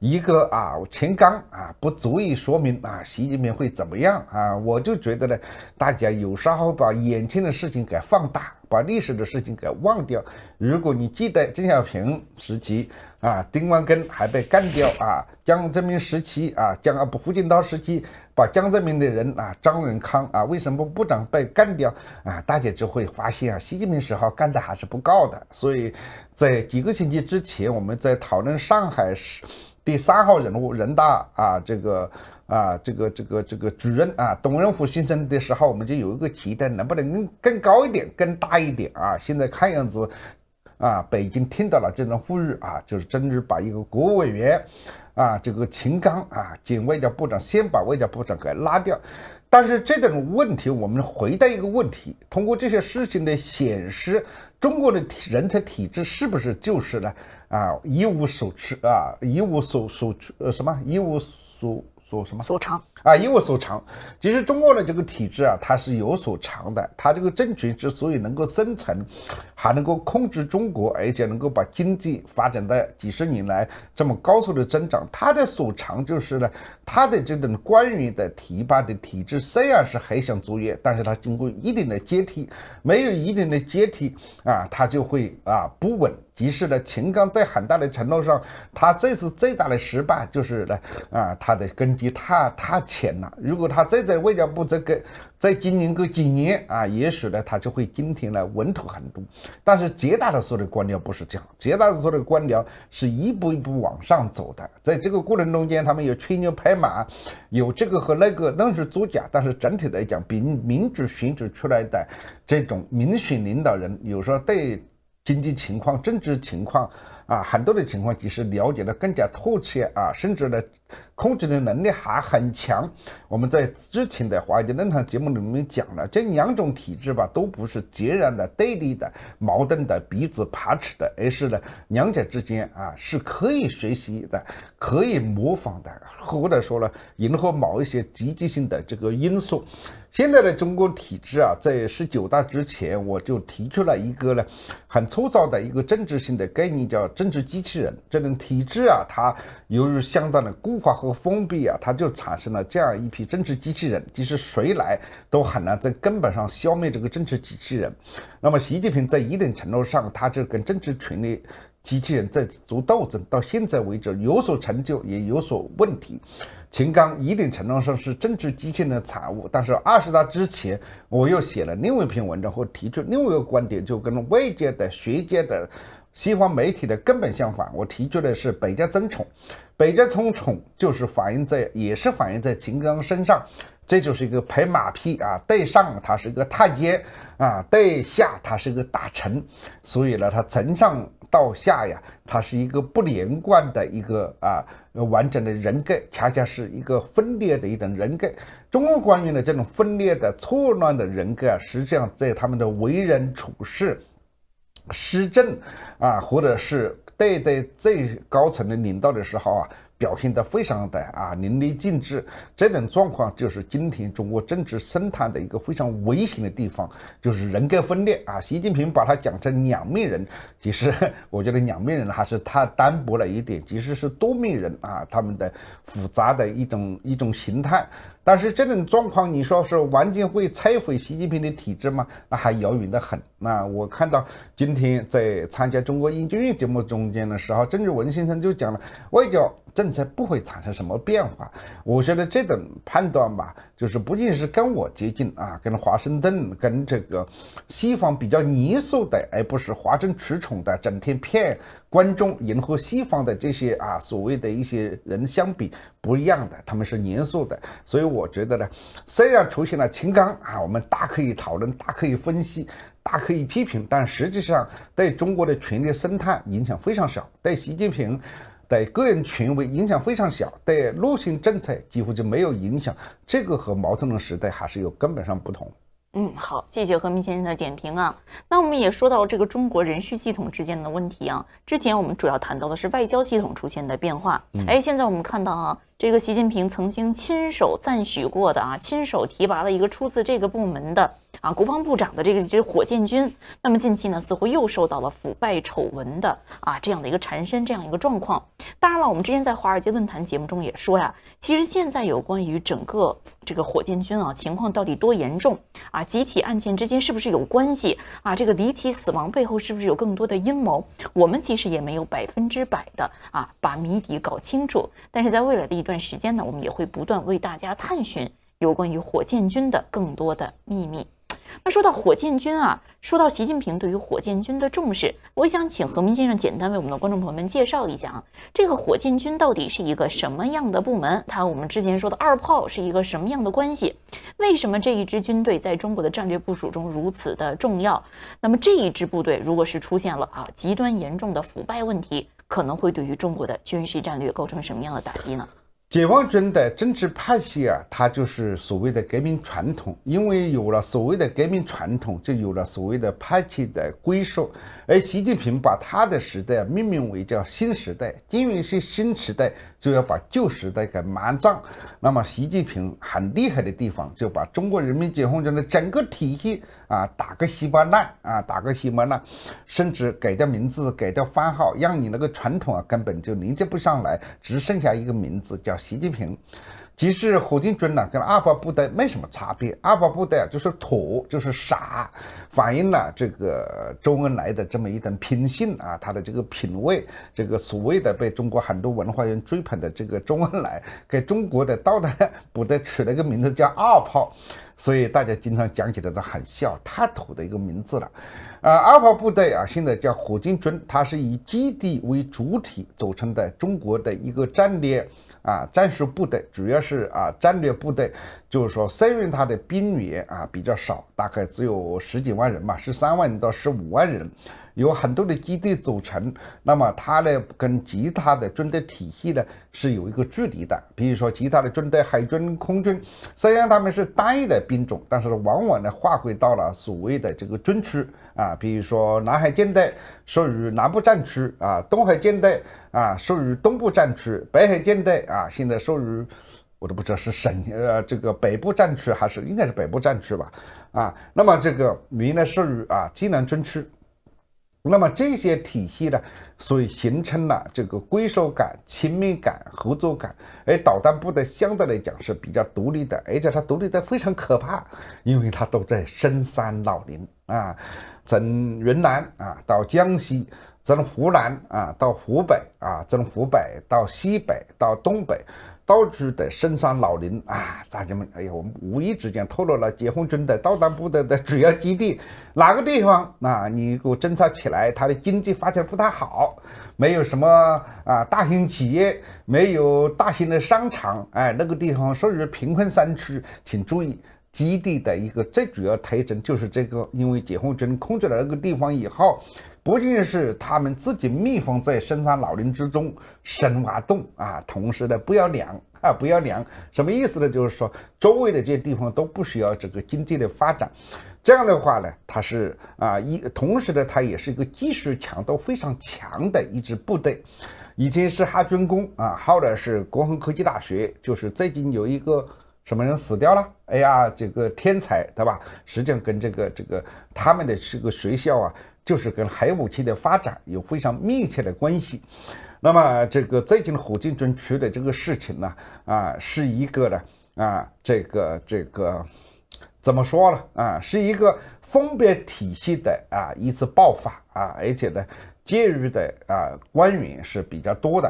一个啊，秦刚啊，不足以说明啊，习近平会怎么样啊？我就觉得呢，大家有时候把眼前的事情给放大。把历史的事情给忘掉。如果你记得邓小平时期啊，丁关根还被干掉啊，江泽民时期啊，江啊不胡锦涛时期把江泽民的人啊，张永康啊，为什么部长被干掉啊，大家就会发现啊，习近平时候干的还是不够的。所以在几个星期之前，我们在讨论上海市第三号人物人大啊，这个。啊，这个这个这个主任啊，董仁虎先生的时候，我们就有一个期待，能不能更高一点，更大一点啊？现在看样子，啊，北京听到了这种呼吁啊，就是争取把一个国务委员，啊，这个秦刚啊，兼外交部长，先把外交部长给拉掉。但是这种问题，我们回答一个问题：通过这些事情的显示，中国的人才体制是不是就是呢？啊，一无所知啊，一无所所知呃什么一无所。做什么？啊，一无所长。其实，中国的这个体制啊，它是有所长的。它这个政权之所以能够生存，还能够控制中国，而且能够把经济发展到几十年来这么高速的增长，它的所长就是呢，它的这种官员的提拔的体制，虽然是很想卓越，但是它经过一定的阶梯，没有一定的阶梯啊，它就会啊不稳。即使呢，秦刚在很大的程度上，他这次最大的失败就是呢，啊，他的根基太太。钱了，如果他再在外交部这个，再经营个几年啊，也许呢，他就会今天来稳妥很多。但是绝大多数的官僚不是这样，绝大多数的官僚是一步一步往上走的，在这个过程中间，他们有吹牛拍马，有这个和那个，那是作假。但是整体来讲，比民主选举出来的这种民选领导人，有时候对经济情况、政治情况。啊，很多的情况其实了解的更加透彻啊，甚至呢，控制的能力还很强。我们在之前的华尔街论坛节目里面讲了，这两种体制吧，都不是截然的对立的、矛盾的、彼此排斥的，而是呢，两者之间啊，是可以学习的、可以模仿的，或者说呢，迎合某一些积极性的这个因素。现在的中国体制啊，在十九大之前，我就提出了一个呢，很粗糙的一个政治性的概念，叫政治机器人。这种体制啊，它由于相当的固化和封闭啊，它就产生了这样一批政治机器人。即使谁来都很难在根本上消灭这个政治机器人。那么，习近平在一定程度上，他就跟政治权力。机器人在做斗争，到现在为止有所成就，也有所问题。秦刚一定程度上是政治机器人的产物，但是二十大之前，我又写了另外一篇文章，或提出另外一个观点，就跟外界的学界的、西方媒体的根本相反。我提出的是百家争宠，百家争宠就是反映在，也是反映在秦刚身上。这就是一个拍马屁啊，对上他是个太监啊，对下他是个大臣，所以呢，他从上到下呀，他是一个不连贯的一个啊，完整的人格，恰恰是一个分裂的一种人格。中国官员的这种分裂的错乱的人格啊，实际上在他们的为人处事、施政啊，或者是对待最高层的领导的时候啊。表现得非常的啊淋漓尽致，这种状况就是今天中国政治生态的一个非常危险的地方，就是人格分裂啊。习近平把它讲成两面人，其实我觉得两面人还是太单薄了一点，其实是多面人啊，他们的复杂的一种一种形态。但是这种状况，你说是完全会摧毁习近平的体制吗？那还遥远得很。那我看到今天在参加中国研究院节目中间的时候，郑志文先生就讲了，外交政策不会产生什么变化。我觉得这种判断吧，就是不仅是跟我接近啊，跟华盛顿，跟这个西方比较泥塑的，而不是哗众取宠的，整天骗。观众迎合西方的这些啊所谓的一些人相比不一样的，他们是严肃的，所以我觉得呢，虽然出现了秦刚啊，我们大可以讨论，大可以分析，大可以批评，但实际上对中国的权力生态影响非常小，对习近平的个人权威影响非常小，对路线政策几乎就没有影响，这个和毛泽东时代还是有根本上不同。嗯，好，谢谢何明先生的点评啊。那我们也说到这个中国人事系统之间的问题啊。之前我们主要谈到的是外交系统出现的变化，哎，现在我们看到啊。这个习近平曾经亲手赞许过的啊，亲手提拔了一个出自这个部门的啊国防部长的这个个火箭军。那么近期呢，似乎又受到了腐败丑闻的啊这样的一个缠身这样一个状况。当然了，我们之前在华尔街论坛节目中也说呀，其实现在有关于整个这个火箭军啊情况到底多严重啊几起案件之间是不是有关系啊这个离奇死亡背后是不是有更多的阴谋，我们其实也没有百分之百的啊把谜底搞清楚。但是在未来的一段。段时间呢，我们也会不断为大家探寻有关于火箭军的更多的秘密。那说到火箭军啊，说到习近平对于火箭军的重视，我想请何明先生简单为我们的观众朋友们介绍一下啊，这个火箭军到底是一个什么样的部门？它和我们之前说的二炮是一个什么样的关系？为什么这一支军队在中国的战略部署中如此的重要？那么这一支部队如果是出现了啊极端严重的腐败问题，可能会对于中国的军事战略构成什么样的打击呢？解放军的政治派系啊，它就是所谓的革命传统，因为有了所谓的革命传统，就有了所谓的派系的归属。而习近平把他的时代命名为叫新时代，因为是新时代。就要把旧时代给埋葬。那么习近平很厉害的地方，就把中国人民解放军的整个体系啊打个稀巴烂啊打个稀巴烂，甚至改掉名字、改掉番号，让你那个传统啊根本就连接不上来，只剩下一个名字叫习近平。其实火箭军呢，跟二炮部队没什么差别。二炮部队啊，就是土，就是傻，反映了这个周恩来的这么一种品性啊，他的这个品味。这个所谓的被中国很多文化人追捧的这个周恩来，给中国的导弹部队取了一个名字叫二炮，所以大家经常讲起来都很笑，太土的一个名字了。呃，二炮部队啊，现在叫火箭军，它是以基地为主体组成的中国的一个战略。啊，战术部队主要是啊，战略部队，就是说，虽然它的兵员啊比较少，大概只有十几万人吧，十三万到十五万人，有很多的基地组成。那么它呢，跟其他的军队体系呢是有一个距离的。比如说其他的军队，海军、空军，虽然他们是单一的兵种，但是往往呢划归到了所谓的这个军区。啊，比如说南海舰队属于南部战区啊，东海舰队啊属于东部战区，北海舰队啊现在属于我都不知道是省呃这个北部战区还是应该是北部战区吧啊，那么这个原来属于啊济南军区，那么这些体系呢，所以形成了这个归属感、亲密感、合作感，而导弹部队相对来讲是比较独立的，而且它独立得非常可怕，因为它都在深山老林。啊，从云南啊，到江西，从湖南啊，到湖北啊，从湖北到西北，到东北，到处的深山老林啊，大家们，哎呀，我们无意之间透露了解放军的导弹部队的主要基地，哪个地方啊？你给我侦察起来，它的经济发展不太好，没有什么啊，大型企业，没有大型的商场，哎，那个地方属于贫困山区，请注意。基地的一个最主要特征就是这个，因为解放军控制了那个地方以后，不仅是他们自己密封在深山老林之中深挖洞啊，同时呢不要粮啊不要粮，什么意思呢？就是说周围的这些地方都不需要这个经济的发展，这样的话呢，它是啊一同时呢，它也是一个技术强度非常强的一支部队，以前是哈军工啊，后来是国防科技大学，就是最近有一个。什么人死掉了？哎呀，这个天才，对吧？实际上跟这个这个他们的这个学校啊，就是跟核武器的发展有非常密切的关系。那么这个最近火箭军出的这个事情呢，啊，是一个呢，啊，这个这个怎么说了？啊，是一个封别体系的啊一次爆发啊，而且呢，介入的啊官员是比较多的。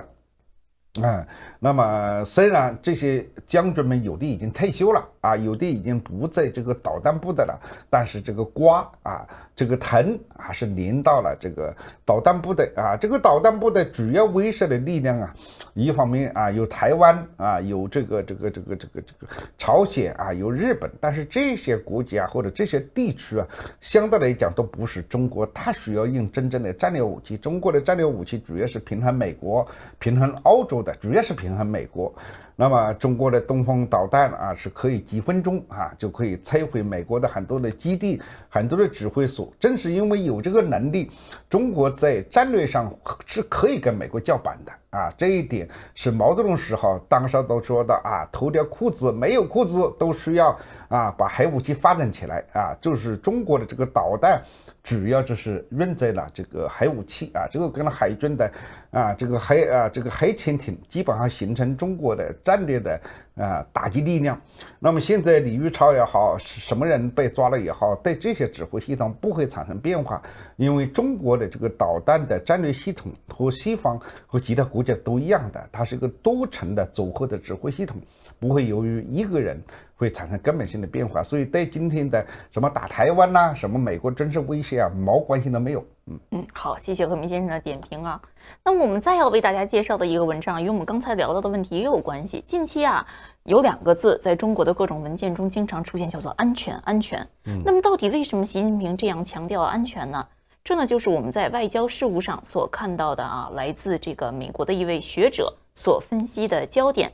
啊，那么虽然这些将军们有的已经退休了啊，有的已经不在这个导弹部的了，但是这个瓜啊，这个藤还是连到了这个导弹部的啊。这个导弹部的主要威慑的力量啊，一方面啊有台湾啊，有这个这个这个这个这个朝鲜啊，有日本，但是这些国家或者这些地区啊，相对来讲都不是中国，它需要用真正的战略武器。中国的战略武器主要是平衡美国，平衡欧洲。的主要是平衡美国，那么中国的东风导弹啊是可以几分钟啊就可以摧毁美国的很多的基地、很多的指挥所。正是因为有这个能力，中国在战略上是可以跟美国叫板的啊。这一点是毛泽东时候当时都说的啊，脱掉裤子没有裤子都需要啊，把核武器发展起来啊，就是中国的这个导弹。主要就是运载了这个核武器啊，这个跟海军的啊这个核啊这个核潜艇基本上形成中国的战略的啊打击力量。那么现在李玉超也好，什么人被抓了也好，对这些指挥系统不会产生变化，因为中国的这个导弹的战略系统和西方和其他国家都一样的，它是一个多层的组合的指挥系统。不会由于一个人会产生根本性的变化，所以对今天的什么打台湾呐，什么美国真实威胁啊，毛关系都没有。嗯嗯，好，谢谢何明先生的点评啊。那么我们再要为大家介绍的一个文章，与我们刚才聊到的问题也有关系。近期啊，有两个字在中国的各种文件中经常出现，叫做安全，安全。嗯，那么到底为什么习近平这样强调安全呢？这呢，就是我们在外交事务上所看到的啊，来自这个美国的一位学者所分析的焦点。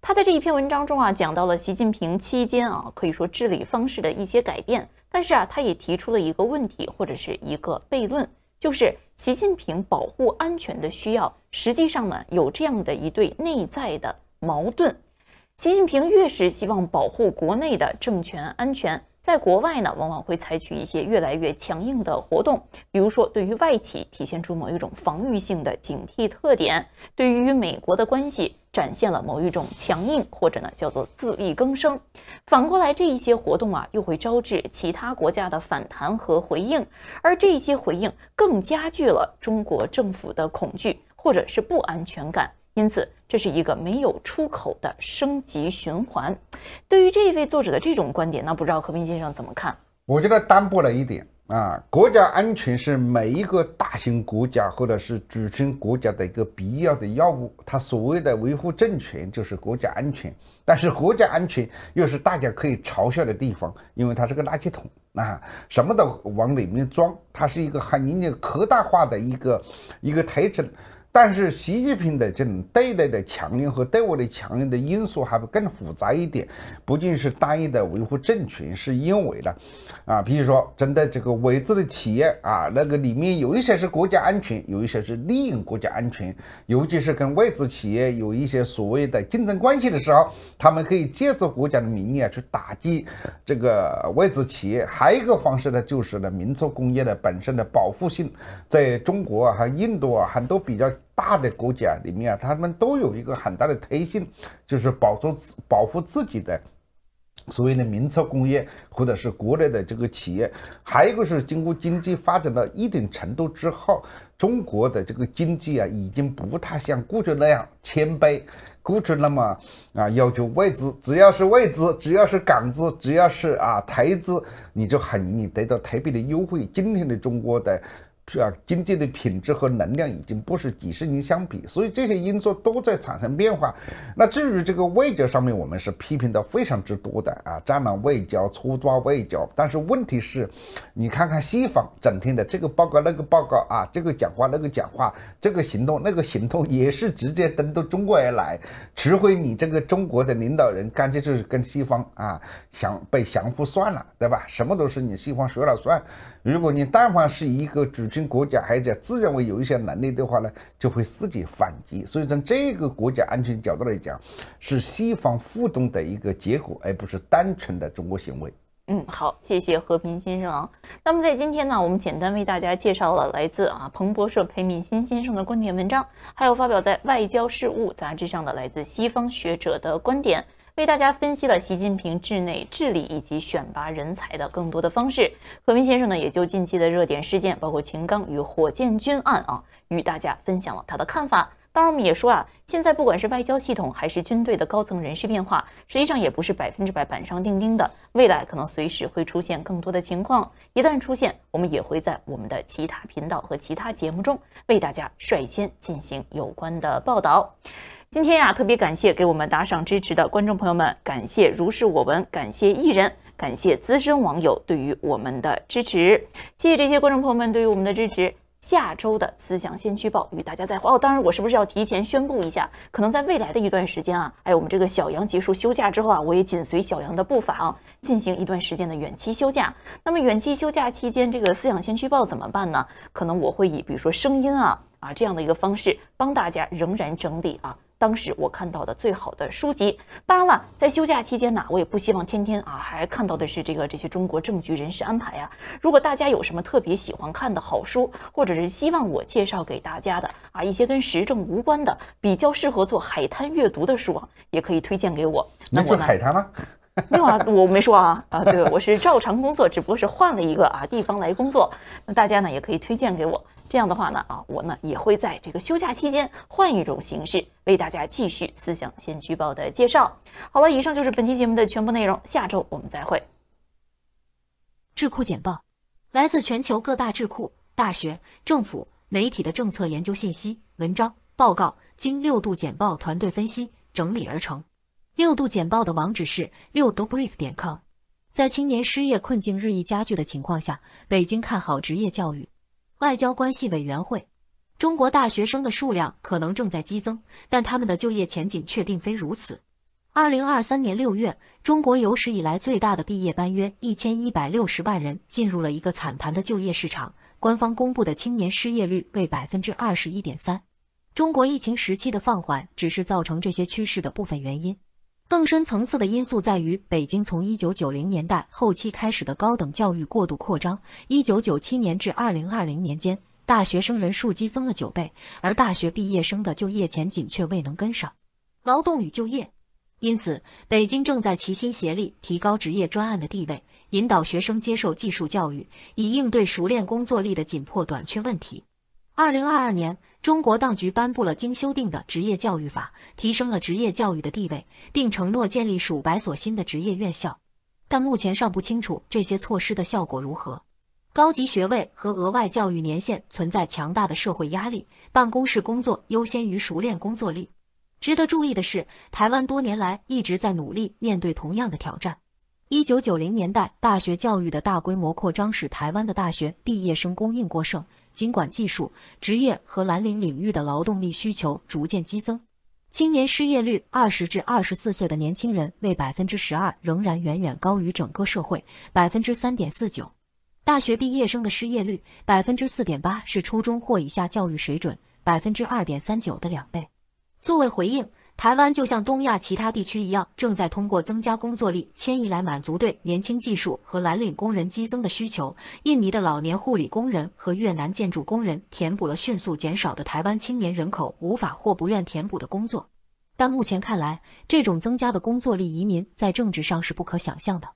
他在这一篇文章中啊，讲到了习近平期间啊，可以说治理方式的一些改变，但是啊，他也提出了一个问题或者是一个悖论，就是习近平保护安全的需要，实际上呢，有这样的一对内在的矛盾。习近平越是希望保护国内的政权安全。在国外呢，往往会采取一些越来越强硬的活动，比如说对于外企体现出某一种防御性的警惕特点，对于美国的关系展现了某一种强硬或者呢叫做自力更生。反过来这一些活动啊，又会招致其他国家的反弹和回应，而这些回应更加剧了中国政府的恐惧或者是不安全感。因此，这是一个没有出口的升级循环。对于这一位作者的这种观点，那不知道何平先生怎么看？我觉得单薄了一点啊。国家安全是每一个大型国家或者是主权国家的一个必要的要务。它所谓的维护政权就是国家安全，但是国家安全又是大家可以嘲笑的地方，因为它是个垃圾桶啊，什么都往里面装，它是一个很那个扩大化的一个一个特征。但是习近平的这种对待的强硬和对外的强硬的因素还会更复杂一点，不仅是单一的维护政权是因为呢，啊，比如说针对这个外资的企业啊，那个里面有一些是国家安全，有一些是利用国家安全，尤其是跟外资企业有一些所谓的竞争关系的时候，他们可以借助国家的名义啊去打击这个外资企业。还有一个方式呢，就是呢民族工业的本身的保护性，在中国啊，和印度啊，很多比较。大的国家里面啊，他们都有一个很大的推性，就是保住保护自己的所谓的民族工业或者是国内的这个企业。还有一个是，经过经济发展到一定程度之后，中国的这个经济啊，已经不太像过去那样谦卑，过去那么啊要求外资，只要是外资，只要是港资，只要是啊台资，你就很容易得到特别的优惠。今天的中国的。啊，经济的品质和能量已经不是几十年相比，所以这些因素都在产生变化。那至于这个外交上面，我们是批评的非常之多的啊，战乱外交、粗暴外交。但是问题是，你看看西方整天的这个报告那个报告啊，这个讲话那个讲话，这个行动那个行动，也是直接登到中国而来。除非你这个中国的领导人干脆就是跟西方啊降被降服算了，对吧？什么都是你西方说了算。如果你但凡是一个主权国家，还在自认为有一些能力的话呢，就会自己反击。所以从这个国家安全角度来讲，是西方互动的一个结果，而不是单纯的中国行为。嗯，好，谢谢和平先生啊。那么在今天呢，我们简单为大家介绍了来自啊彭博社裴敏欣先生的观点文章，还有发表在《外交事务》杂志上的来自西方学者的观点。为大家分析了习近平治内治理以及选拔人才的更多的方式。何明先生呢，也就近期的热点事件，包括秦刚与火箭军案啊，与大家分享了他的看法。当然，我们也说啊，现在不管是外交系统还是军队的高层人事变化，实际上也不是百分之百板上钉钉的，未来可能随时会出现更多的情况。一旦出现，我们也会在我们的其他频道和其他节目中为大家率先进行有关的报道。今天呀，特别感谢给我们打赏支持的观众朋友们，感谢如是我闻，感谢艺人，感谢资深网友对于我们的支持，谢谢这些观众朋友们对于我们的支持。下周的思想先驱报与大家再会哦。当然，我是不是要提前宣布一下？可能在未来的一段时间啊，哎，我们这个小杨结束休假之后啊，我也紧随小杨的步伐啊，进行一段时间的远期休假。那么远期休假期间，这个思想先驱报怎么办呢？可能我会以比如说声音啊啊这样的一个方式帮大家仍然整理啊。当时我看到的最好的书籍，当然了，在休假期间呢，我也不希望天天啊，还看到的是这个这些中国政局人事安排呀。如果大家有什么特别喜欢看的好书，或者是希望我介绍给大家的啊，一些跟时政无关的，比较适合做海滩阅读的书，啊，也可以推荐给我。那做海滩吗？没有啊，我没说啊啊，对，我是照常工作，只不过是换了一个啊地方来工作。那大家呢，也可以推荐给我。这样的话呢，啊，我呢也会在这个休假期间换一种形式为大家继续思想先驱报的介绍。好了，以上就是本期节目的全部内容，下周我们再会。智库简报来自全球各大智库、大学、政府、媒体的政策研究信息、文章、报告，经六度简报团队分析整理而成。六度简报的网址是六度 brief 点 com。在青年失业困境日益加剧的情况下，北京看好职业教育。外交关系委员会，中国大学生的数量可能正在激增，但他们的就业前景却并非如此。二零二三年六月，中国有史以来最大的毕业班约一千一百六十万人进入了一个惨淡的就业市场，官方公布的青年失业率为百分之二十一点三。中国疫情时期的放缓只是造成这些趋势的部分原因。更深层次的因素在于，北京从1990年代后期开始的高等教育过度扩张。1997年至2020年间，大学生人数激增了九倍，而大学毕业生的就业前景却未能跟上。劳动与就业，因此，北京正在齐心协力提高职业专案的地位，引导学生接受技术教育，以应对熟练工作力的紧迫短缺问题。2022年。中国当局颁布了经修订的职业教育法，提升了职业教育的地位，并承诺建立数百所新的职业院校。但目前尚不清楚这些措施的效果如何。高级学位和额外教育年限存在强大的社会压力，办公室工作优先于熟练工作力。值得注意的是，台湾多年来一直在努力面对同样的挑战。1990年代，大学教育的大规模扩张使台湾的大学毕业生供应过剩。尽管技术、职业和蓝领领域的劳动力需求逐渐激增，青年失业率（二十至二十四岁的年轻人）为百分之十二，仍然远远高于整个社会百分之三点四九。大学毕业生的失业率百分之四点八是初中或以下教育水准百分之二点三九的两倍。作为回应。台湾就像东亚其他地区一样，正在通过增加工作力迁移来满足对年轻技术和蓝领工人激增的需求。印尼的老年护理工人和越南建筑工人填补了迅速减少的台湾青年人口无法或不愿填补的工作。但目前看来，这种增加的工作力移民在政治上是不可想象的。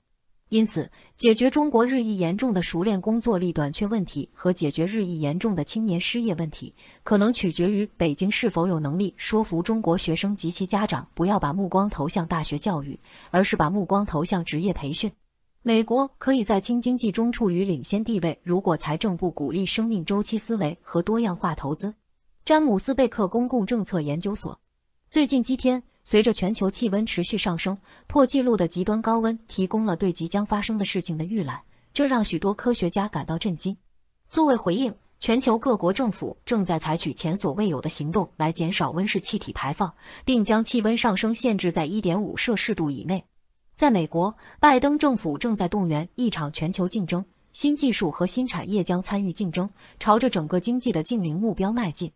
因此，解决中国日益严重的熟练工作力短缺问题和解决日益严重的青年失业问题，可能取决于北京是否有能力说服中国学生及其家长不要把目光投向大学教育，而是把目光投向职业培训。美国可以在轻经济中处于领先地位，如果财政部鼓励生命周期思维和多样化投资。詹姆斯贝克公共政策研究所，最近几天。随着全球气温持续上升，破纪录的极端高温提供了对即将发生的事情的预览，这让许多科学家感到震惊。作为回应，全球各国政府正在采取前所未有的行动来减少温室气体排放，并将气温上升限制在一点五摄氏度以内。在美国，拜登政府正在动员一场全球竞争，新技术和新产业将参与竞争，朝着整个经济的净零目标迈进。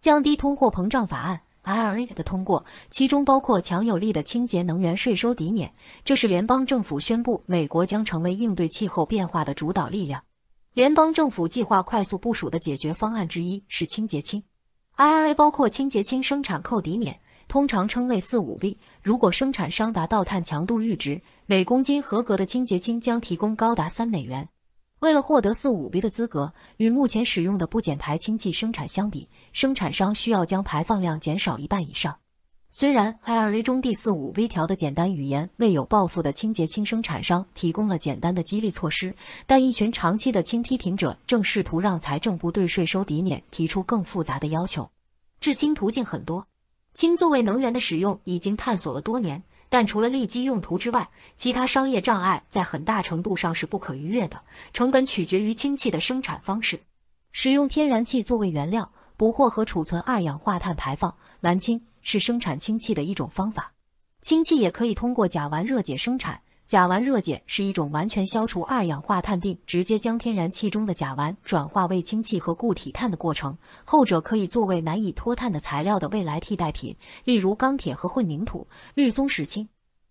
降低通货膨胀法案。IRA 的通过，其中包括强有力的清洁能源税收抵免。这是联邦政府宣布，美国将成为应对气候变化的主导力量。联邦政府计划快速部署的解决方案之一是清洁氢。IRA 包括清洁氢生产扣抵免，通常称为四五 b 如果生产商达到碳强度阈值，每公斤合格的清洁氢将提供高达三美元。为了获得四五 B 的资格，与目前使用的不减排氢气生产相比，生产商需要将排放量减少一半以上。虽然 IRA 中第四五微条的简单语言为有抱负的清洁氢生产商提供了简单的激励措施，但一群长期的氢批停者正试图让财政部对税收抵免提出更复杂的要求。制氢途径很多，氢作为能源的使用已经探索了多年。但除了立即用途之外，其他商业障碍在很大程度上是不可逾越的。成本取决于氢气的生产方式。使用天然气作为原料，捕获和储存二氧化碳排放，蓝氢是生产氢气的一种方法。氢气也可以通过甲烷热解生产。甲烷热解是一种完全消除二氧化碳并直接将天然气中的甲烷转化为氢气和固体碳的过程，后者可以作为难以脱碳的材料的未来替代品，例如钢铁和混凝土、绿松石氢。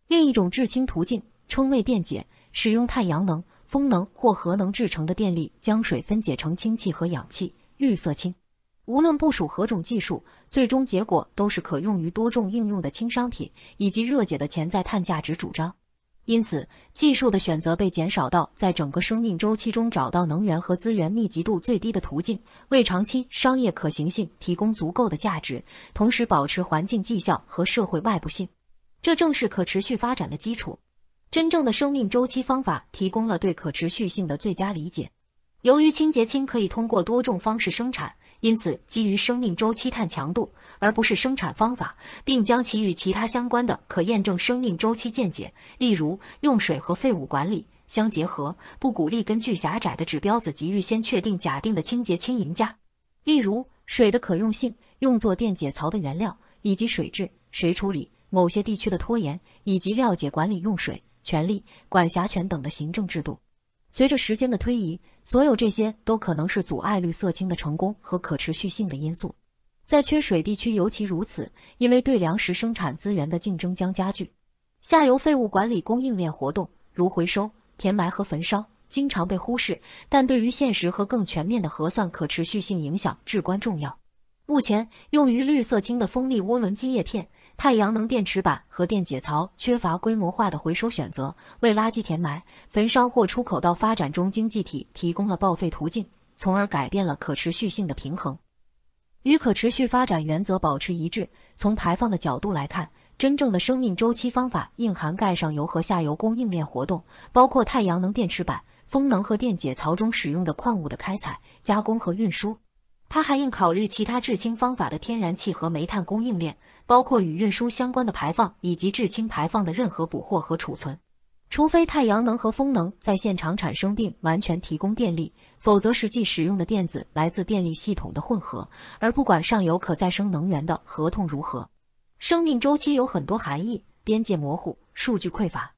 另一种制氢途径称为电解，使用太阳能、风能或核能制成的电力将水分解成氢气和氧气，绿色氢。无论部署何种技术，最终结果都是可用于多种应用的氢商品以及热解的潜在碳价值主张。因此，技术的选择被减少到在整个生命周期中找到能源和资源密集度最低的途径，为长期商业可行性提供足够的价值，同时保持环境绩效和社会外部性。这正是可持续发展的基础。真正的生命周期方法提供了对可持续性的最佳理解。由于清洁氢可以通过多种方式生产。因此，基于生命周期碳强度，而不是生产方法，并将其与其他相关的可验证生命周期见解，例如用水和废物管理相结合，不鼓励根据狭窄的指标子及预先确定假定的清洁氢银价，例如水的可用性、用作电解槽的原料以及水质、水处理、某些地区的拖延以及料解管理用水权利、管辖权等的行政制度。随着时间的推移。所有这些都可能是阻碍绿色氢的成功和可持续性的因素，在缺水地区尤其如此，因为对粮食生产资源的竞争将加剧。下游废物管理供应链活动，如回收、填埋和焚烧，经常被忽视，但对于现实和更全面的核算可持续性影响至关重要。目前，用于绿色氢的风力涡轮机叶片。太阳能电池板和电解槽缺乏规模化的回收选择，为垃圾填埋、焚烧或出口到发展中经济体提供了报废途径，从而改变了可持续性的平衡。与可持续发展原则保持一致，从排放的角度来看，真正的生命周期方法应涵盖上游和下游供应链活动，包括太阳能电池板、风能和电解槽中使用的矿物的开采、加工和运输。它还应考虑其他制氢方法的天然气和煤炭供应链，包括与运输相关的排放以及制氢排放的任何捕获和储存。除非太阳能和风能在现场产生并完全提供电力，否则实际使用的电子来自电力系统的混合，而不管上游可再生能源的合同如何。生命周期有很多含义，边界模糊，数据匮乏。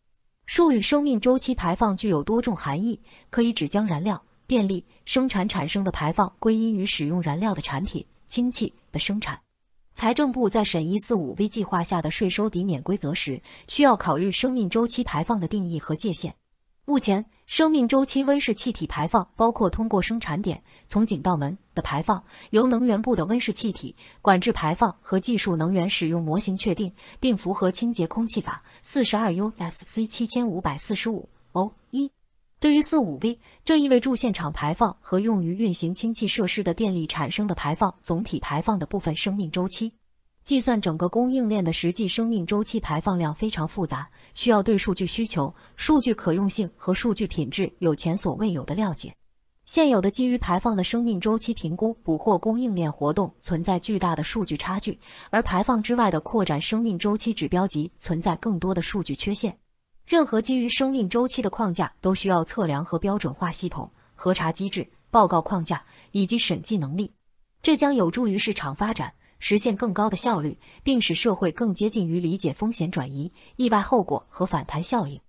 术语“生命周期排放”具有多重含义，可以指将燃料。电力生产产生的排放归因于使用燃料的产品、氢气的生产。财政部在审议“四五 V” 计划下的税收抵免规则时，需要考虑生命周期排放的定义和界限。目前，生命周期温室气体排放包括通过生产点从井到门的排放，由能源部的温室气体管制排放和技术能源使用模型确定，并符合《清洁空气法》四十二 U.S.C. 七千五百四十五 O 一。对于 45V，这意味着现场排放和用于运行氢气设施的电力产生的排放，总体排放的部分生命周期计算整个供应链的实际生命周期排放量非常复杂，需要对数据需求、数据可用性和数据品质有前所未有的了解。现有的基于排放的生命周期评估捕获供应链活动存在巨大的数据差距，而排放之外的扩展生命周期指标集存在更多的数据缺陷。任何基于生命周期的框架都需要测量和标准化系统核查机制、报告框架以及审计能力。这将有助于市场发展，实现更高的效率，并使社会更接近于理解风险转移、意外后果和反弹效应。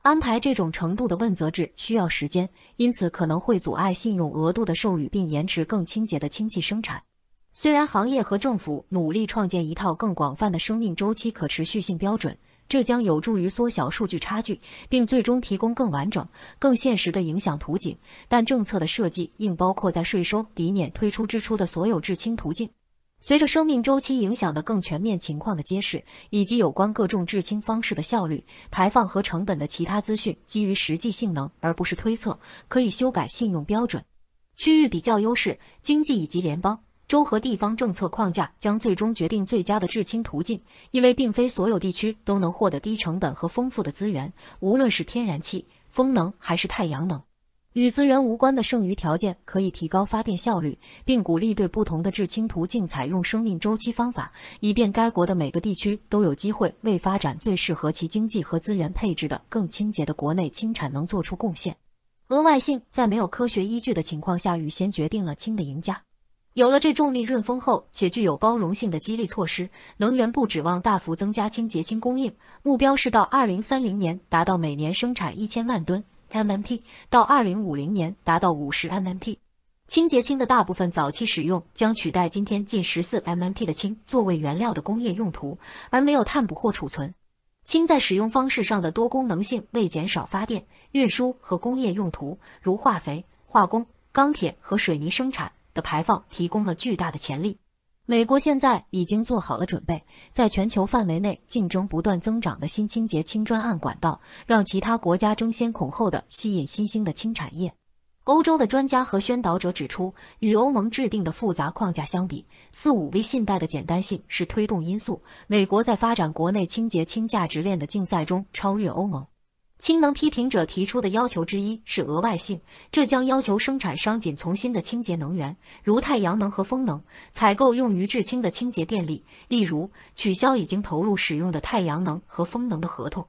安排这种程度的问责制需要时间，因此可能会阻碍信用额度的授予，并延迟更清洁的氢气生产。虽然行业和政府努力创建一套更广泛的生命周期可持续性标准。这将有助于缩小数据差距，并最终提供更完整、更现实的影响图景。但政策的设计应包括在税收抵免推出之初的所有至清途径。随着生命周期影响的更全面情况的揭示，以及有关各种至清方式的效率、排放和成本的其他资讯（基于实际性能而不是推测），可以修改信用标准、区域比较优势、经济以及联邦。州和地方政策框架将最终决定最佳的制氢途径，因为并非所有地区都能获得低成本和丰富的资源，无论是天然气、风能还是太阳能。与资源无关的剩余条件可以提高发电效率，并鼓励对不同的制氢途径采用生命周期方法，以便该国的每个地区都有机会为发展最适合其经济和资源配置的更清洁的国内氢产能做出贡献。额外性在没有科学依据的情况下预先决定了氢的赢家。有了这重力润丰厚且具有包容性的激励措施，能源部指望大幅增加清洁氢供应。目标是到2030年达到每年生产1000万吨 mmt，到2050年达到50 mmt。清洁氢的大部分早期使用将取代今天近14 mmt 的氢作为原料的工业用途，而没有碳捕获储存。氢在使用方式上的多功能性，为减少发电、运输和工业用途，如化肥、化工、钢铁和水泥生产。的排放提供了巨大的潜力。美国现在已经做好了准备，在全球范围内竞争不断增长的新清洁轻砖案管道，让其他国家争先恐后的吸引新兴的轻产业。欧洲的专家和宣导者指出，与欧盟制定的复杂框架相比，四五 V 信贷的简单性是推动因素。美国在发展国内清洁轻价值链的竞赛中超越欧盟。氢能批评者提出的要求之一是额外性，这将要求生产商仅从新的清洁能源，如太阳能和风能，采购用于制氢的清洁电力，例如取消已经投入使用的太阳能和风能的合同。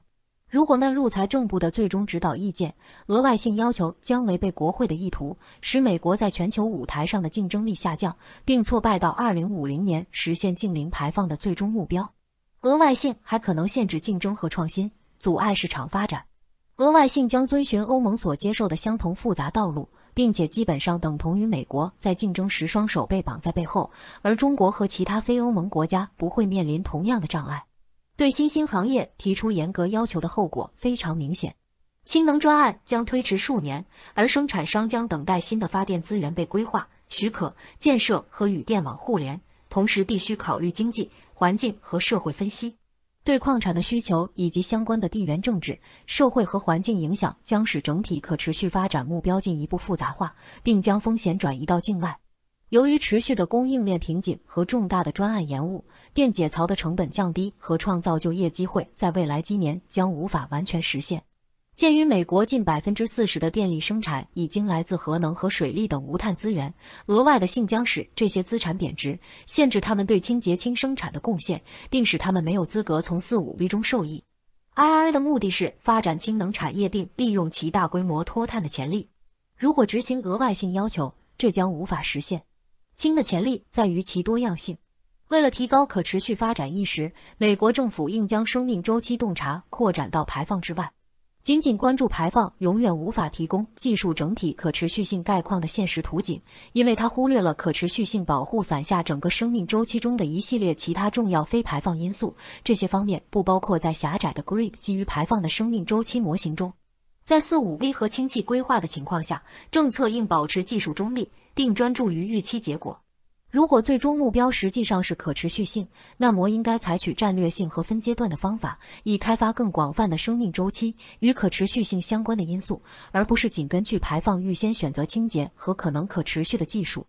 如果纳入财政部的最终指导意见，额外性要求将违背国会的意图，使美国在全球舞台上的竞争力下降，并挫败到二零五零年实现净零排放的最终目标。额外性还可能限制竞争和创新，阻碍市场发展。额外性将遵循欧盟所接受的相同复杂道路，并且基本上等同于美国在竞争时双手被绑在背后，而中国和其他非欧盟国家不会面临同样的障碍。对新兴行业提出严格要求的后果非常明显：氢能专案将推迟数年，而生产商将等待新的发电资源被规划、许可、建设和与电网互联，同时必须考虑经济、环境和社会分析。对矿产的需求以及相关的地缘政治、社会和环境影响，将使整体可持续发展目标进一步复杂化，并将风险转移到境外。由于持续的供应链瓶颈和重大的专案延误，电解槽的成本降低和创造就业机会，在未来几年将无法完全实现。鉴于美国近百分之四十的电力生产已经来自核能和水力等无碳资源，额外的性将使这些资产贬值，限制他们对清洁氢生产的贡献，并使他们没有资格从四五 V 中受益。II 的目的是发展氢能产业，并利用其大规模脱碳的潜力。如果执行额外性要求，这将无法实现。氢的潜力在于其多样性。为了提高可持续发展意识，美国政府应将生命周期洞察扩展到排放之外。仅仅关注排放，永远无法提供技术整体可持续性概况的现实图景，因为它忽略了可持续性保护伞下整个生命周期中的一系列其他重要非排放因素。这些方面不包括在狭窄的 Grid 基于排放的生命周期模型中。在四五 V 和氢气规划的情况下，政策应保持技术中立，并专注于预期结果。如果最终目标实际上是可持续性，那么应该采取战略性和分阶段的方法，以开发更广泛的生命周期与可持续性相关的因素，而不是仅根据排放预先选择清洁和可能可持续的技术。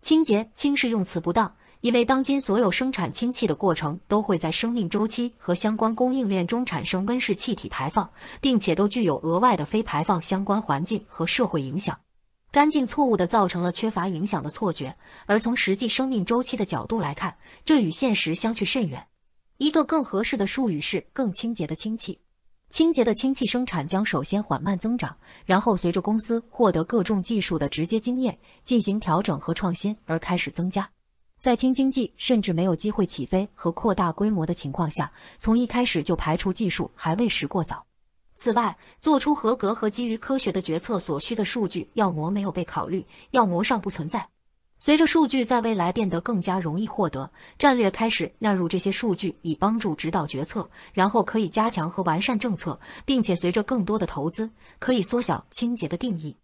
清洁轻视用词不当，因为当今所有生产氢气的过程都会在生命周期和相关供应链中产生温室气体排放，并且都具有额外的非排放相关环境和社会影响。干净错误的造成了缺乏影响的错觉，而从实际生命周期的角度来看，这与现实相去甚远。一个更合适的术语是“更清洁的氢气”。清洁的氢气生产将首先缓慢增长，然后随着公司获得各种技术的直接经验，进行调整和创新而开始增加。在京经济甚至没有机会起飞和扩大规模的情况下，从一开始就排除技术还为时过早。此外，做出合格和基于科学的决策所需的数据要么没有被考虑，要么尚不存在。随着数据在未来变得更加容易获得，战略开始纳入这些数据以帮助指导决策，然后可以加强和完善政策，并且随着更多的投资，可以缩小清洁的定义。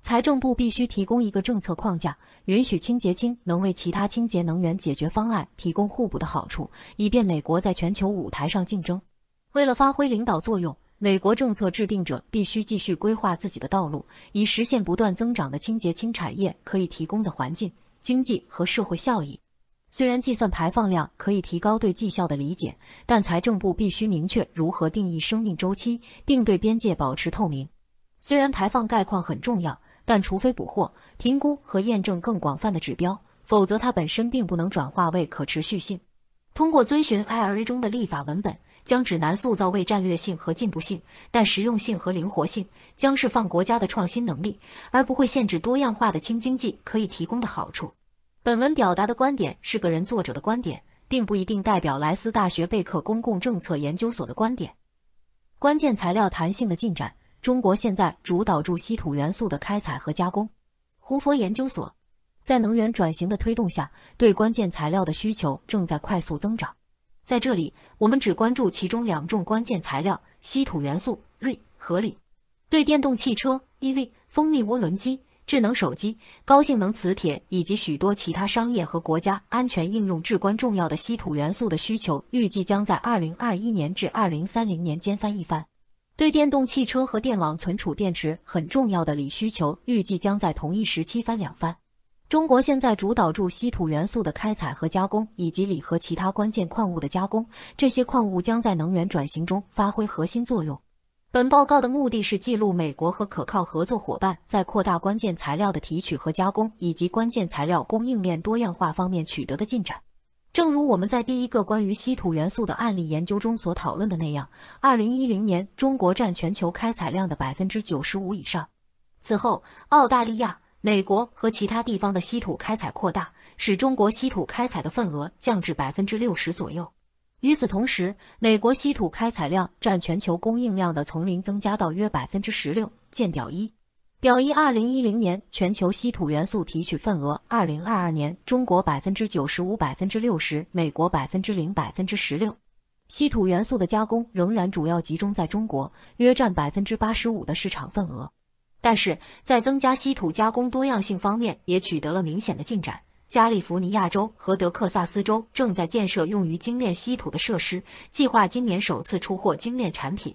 财政部必须提供一个政策框架，允许清洁氢能为其他清洁能源解决方案提供互补的好处，以便美国在全球舞台上竞争。为了发挥领导作用。美国政策制定者必须继续规划自己的道路，以实现不断增长的清洁氢产业可以提供的环境、经济和社会效益。虽然计算排放量可以提高对绩效的理解，但财政部必须明确如何定义生命周期，并对边界保持透明。虽然排放概况很重要，但除非捕获、评估和验证更广泛的指标，否则它本身并不能转化为可持续性。通过遵循 IRA 中的立法文本。将指南塑造为战略性和进步性，但实用性和灵活性将释放国家的创新能力，而不会限制多样化的轻经济可以提供的好处。本文表达的观点是个人作者的观点，并不一定代表莱斯大学贝克公共政策研究所的观点。关键材料弹性的进展，中国现在主导住稀土元素的开采和加工。胡佛研究所，在能源转型的推动下，对关键材料的需求正在快速增长。在这里，我们只关注其中两种关键材料：稀土元素 r 和锂。对电动汽车、EV、风力涡轮机、智能手机、高性能磁铁以及许多其他商业和国家安全应用至关重要的稀土元素的需求，预计将在2021年至2030年间翻一番。对电动汽车和电网存储电池很重要的锂需求，预计将在同一时期翻两番。中国现在主导住稀土元素的开采和加工，以及锂和其他关键矿物的加工。这些矿物将在能源转型中发挥核心作用。本报告的目的是记录美国和可靠合作伙伴在扩大关键材料的提取和加工，以及关键材料供应链多样化方面取得的进展。正如我们在第一个关于稀土元素的案例研究中所讨论的那样，二零一零年，中国占全球开采量的百分之九十五以上。此后，澳大利亚。美国和其他地方的稀土开采扩大，使中国稀土开采的份额降至百分之六十左右。与此同时，美国稀土开采量占全球供应量的从零增加到约百分之十六。见表一。表一：二零一零年全球稀土元素提取份额，二零二二年中国百分之九十五、百分之六十，美国百分之零、百分之十六。稀土元素的加工仍然主要集中在中国，约占百分之八十五的市场份额。但是在增加稀土加工多样性方面也取得了明显的进展。加利福尼亚州和德克萨斯州正在建设用于精炼稀土的设施，计划今年首次出货精炼产品。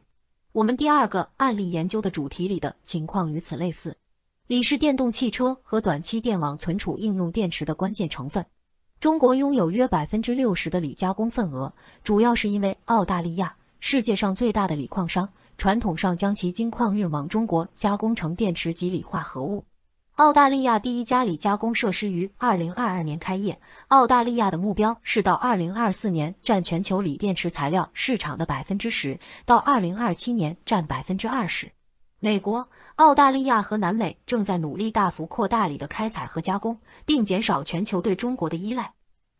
我们第二个案例研究的主题里的情况与此类似。锂是电动汽车和短期电网存储应用电池的关键成分。中国拥有约百分之六十的锂加工份额，主要是因为澳大利亚，世界上最大的锂矿商。传统上将其金矿运往中国，加工成电池及锂化合物。澳大利亚第一家锂加工设施于二零二二年开业。澳大利亚的目标是到二零二四年占全球锂电池材料市场的百分之十，到二零二七年占百分之二十。美国、澳大利亚和南美正在努力大幅扩大锂的开采和加工，并减少全球对中国的依赖。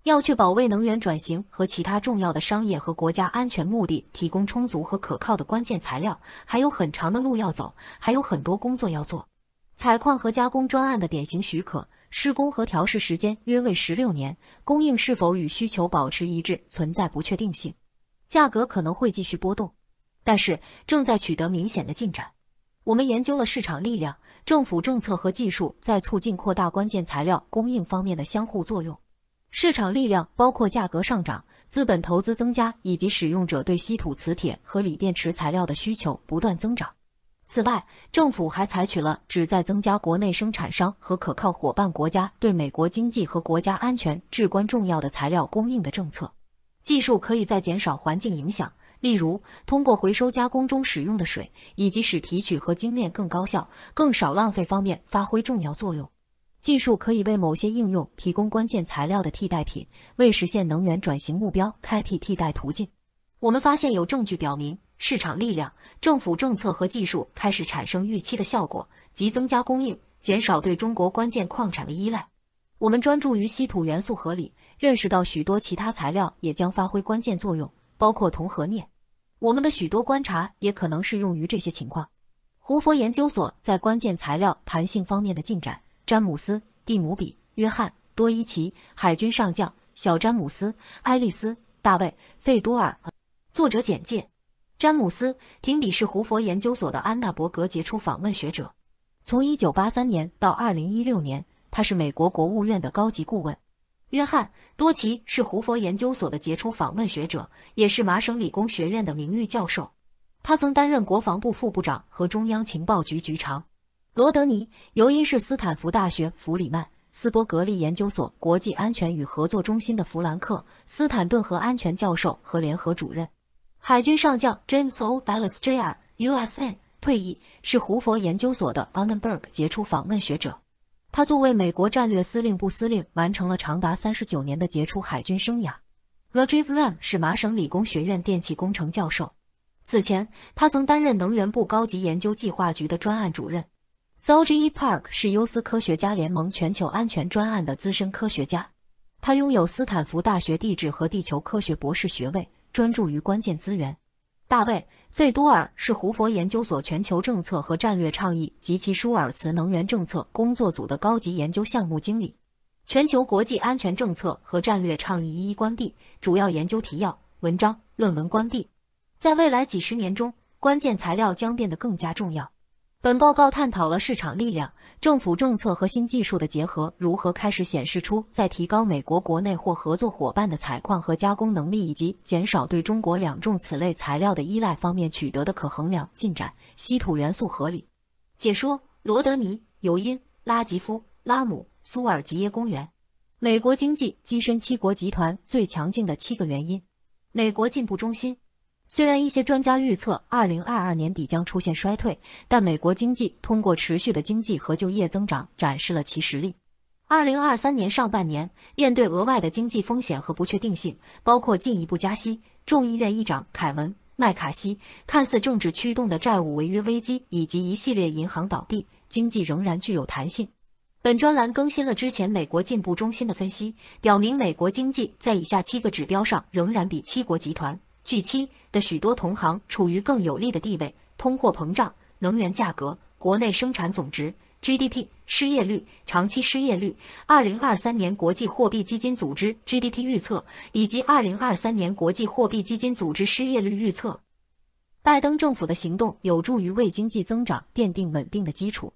要去保卫能源转型和其他重要的商业和国家安全目的，提供充足和可靠的关键材料，还有很长的路要走，还有很多工作要做。采矿和加工专案的典型许可施工和调试时间约为十六年，供应是否与需求保持一致存在不确定性，价格可能会继续波动。但是正在取得明显的进展。我们研究了市场力量、政府政策和技术在促进扩大关键材料供应方面的相互作用。市场力量包括价格上涨、资本投资增加以及使用者对稀土磁铁和锂电池材料的需求不断增长。此外，政府还采取了旨在增加国内生产商和可靠伙伴国家对美国经济和国家安全至关重要的材料供应的政策。技术可以在减少环境影响，例如通过回收加工中使用的水，以及使提取和精炼更高效、更少浪费方面发挥重要作用。技术可以为某些应用提供关键材料的替代品，为实现能源转型目标开辟替代途径。我们发现有证据表明，市场力量、政府政策和技术开始产生预期的效果，即增加供应，减少对中国关键矿产的依赖。我们专注于稀土元素合理，认识到许多其他材料也将发挥关键作用，包括铜和镍。我们的许多观察也可能适用于这些情况。胡佛研究所在关键材料弹性方面的进展。詹姆斯·蒂姆比、约翰·多伊奇，海军上将，小詹姆斯·爱丽丝、大卫·费多尔。作者简介：詹姆斯·廷比是胡佛研究所的安娜伯格杰出访问学者。从1983年到2016年，他是美国国务院的高级顾问。约翰·多奇是胡佛研究所的杰出访问学者，也是麻省理工学院的名誉教授。他曾担任国防部副部长和中央情报局局长。罗德尼·尤因是斯坦福大学弗里曼斯波格利研究所国际安全与合作中心的弗兰克·斯坦顿和安全教授和联合主任，海军上将 James O. b a l l a s Jr. (USN) 退役，是胡佛研究所的 o n d e n b e r g 杰出访问学者。他作为美国战略司令部司令，完成了长达三十九年的杰出海军生涯。r o g o r Ram 是麻省理工学院电气工程教授，此前他曾担任能源部高级研究计划局的专案主任。Sergey Park 是优思科学家联盟全球安全专案的资深科学家，他拥有斯坦福大学地质和地球科学博士学位，专注于关键资源。大卫·费多尔是胡佛研究所全球政策和战略倡议及其舒尔茨能源政策工作组的高级研究项目经理。全球国际安全政策和战略倡议一一关闭，主要研究提要、文章、论文关闭。在未来几十年中，关键材料将变得更加重要。本报告探讨了市场力量、政府政策和新技术的结合如何开始显示出，在提高美国国内或合作伙伴的采矿和加工能力，以及减少对中国两种此类材料的依赖方面取得的可衡量进展。稀土元素合理解说：罗德尼·尤因、拉吉夫·拉姆、苏尔吉耶公园。美国经济跻身七国集团最强劲的七个原因。美国进步中心。虽然一些专家预测，二零二二年底将出现衰退，但美国经济通过持续的经济和就业增长展示了其实力。二零二三年上半年，面对额外的经济风险和不确定性，包括进一步加息、众议院议长凯文·麦卡锡看似政治驱动的债务违约危机以及一系列银行倒闭，经济仍然具有弹性。本专栏更新了之前美国进步中心的分析，表明美国经济在以下七个指标上仍然比七国集团。据期的许多同行处于更有利的地位，通货膨胀、能源价格、国内生产总值 （GDP）、失业率、长期失业率、二零二三年国际货币基金组织 GDP 预测以及二零二三年国际货币基金组织失业率预测。拜登政府的行动有助于为经济增长奠定稳定的基础。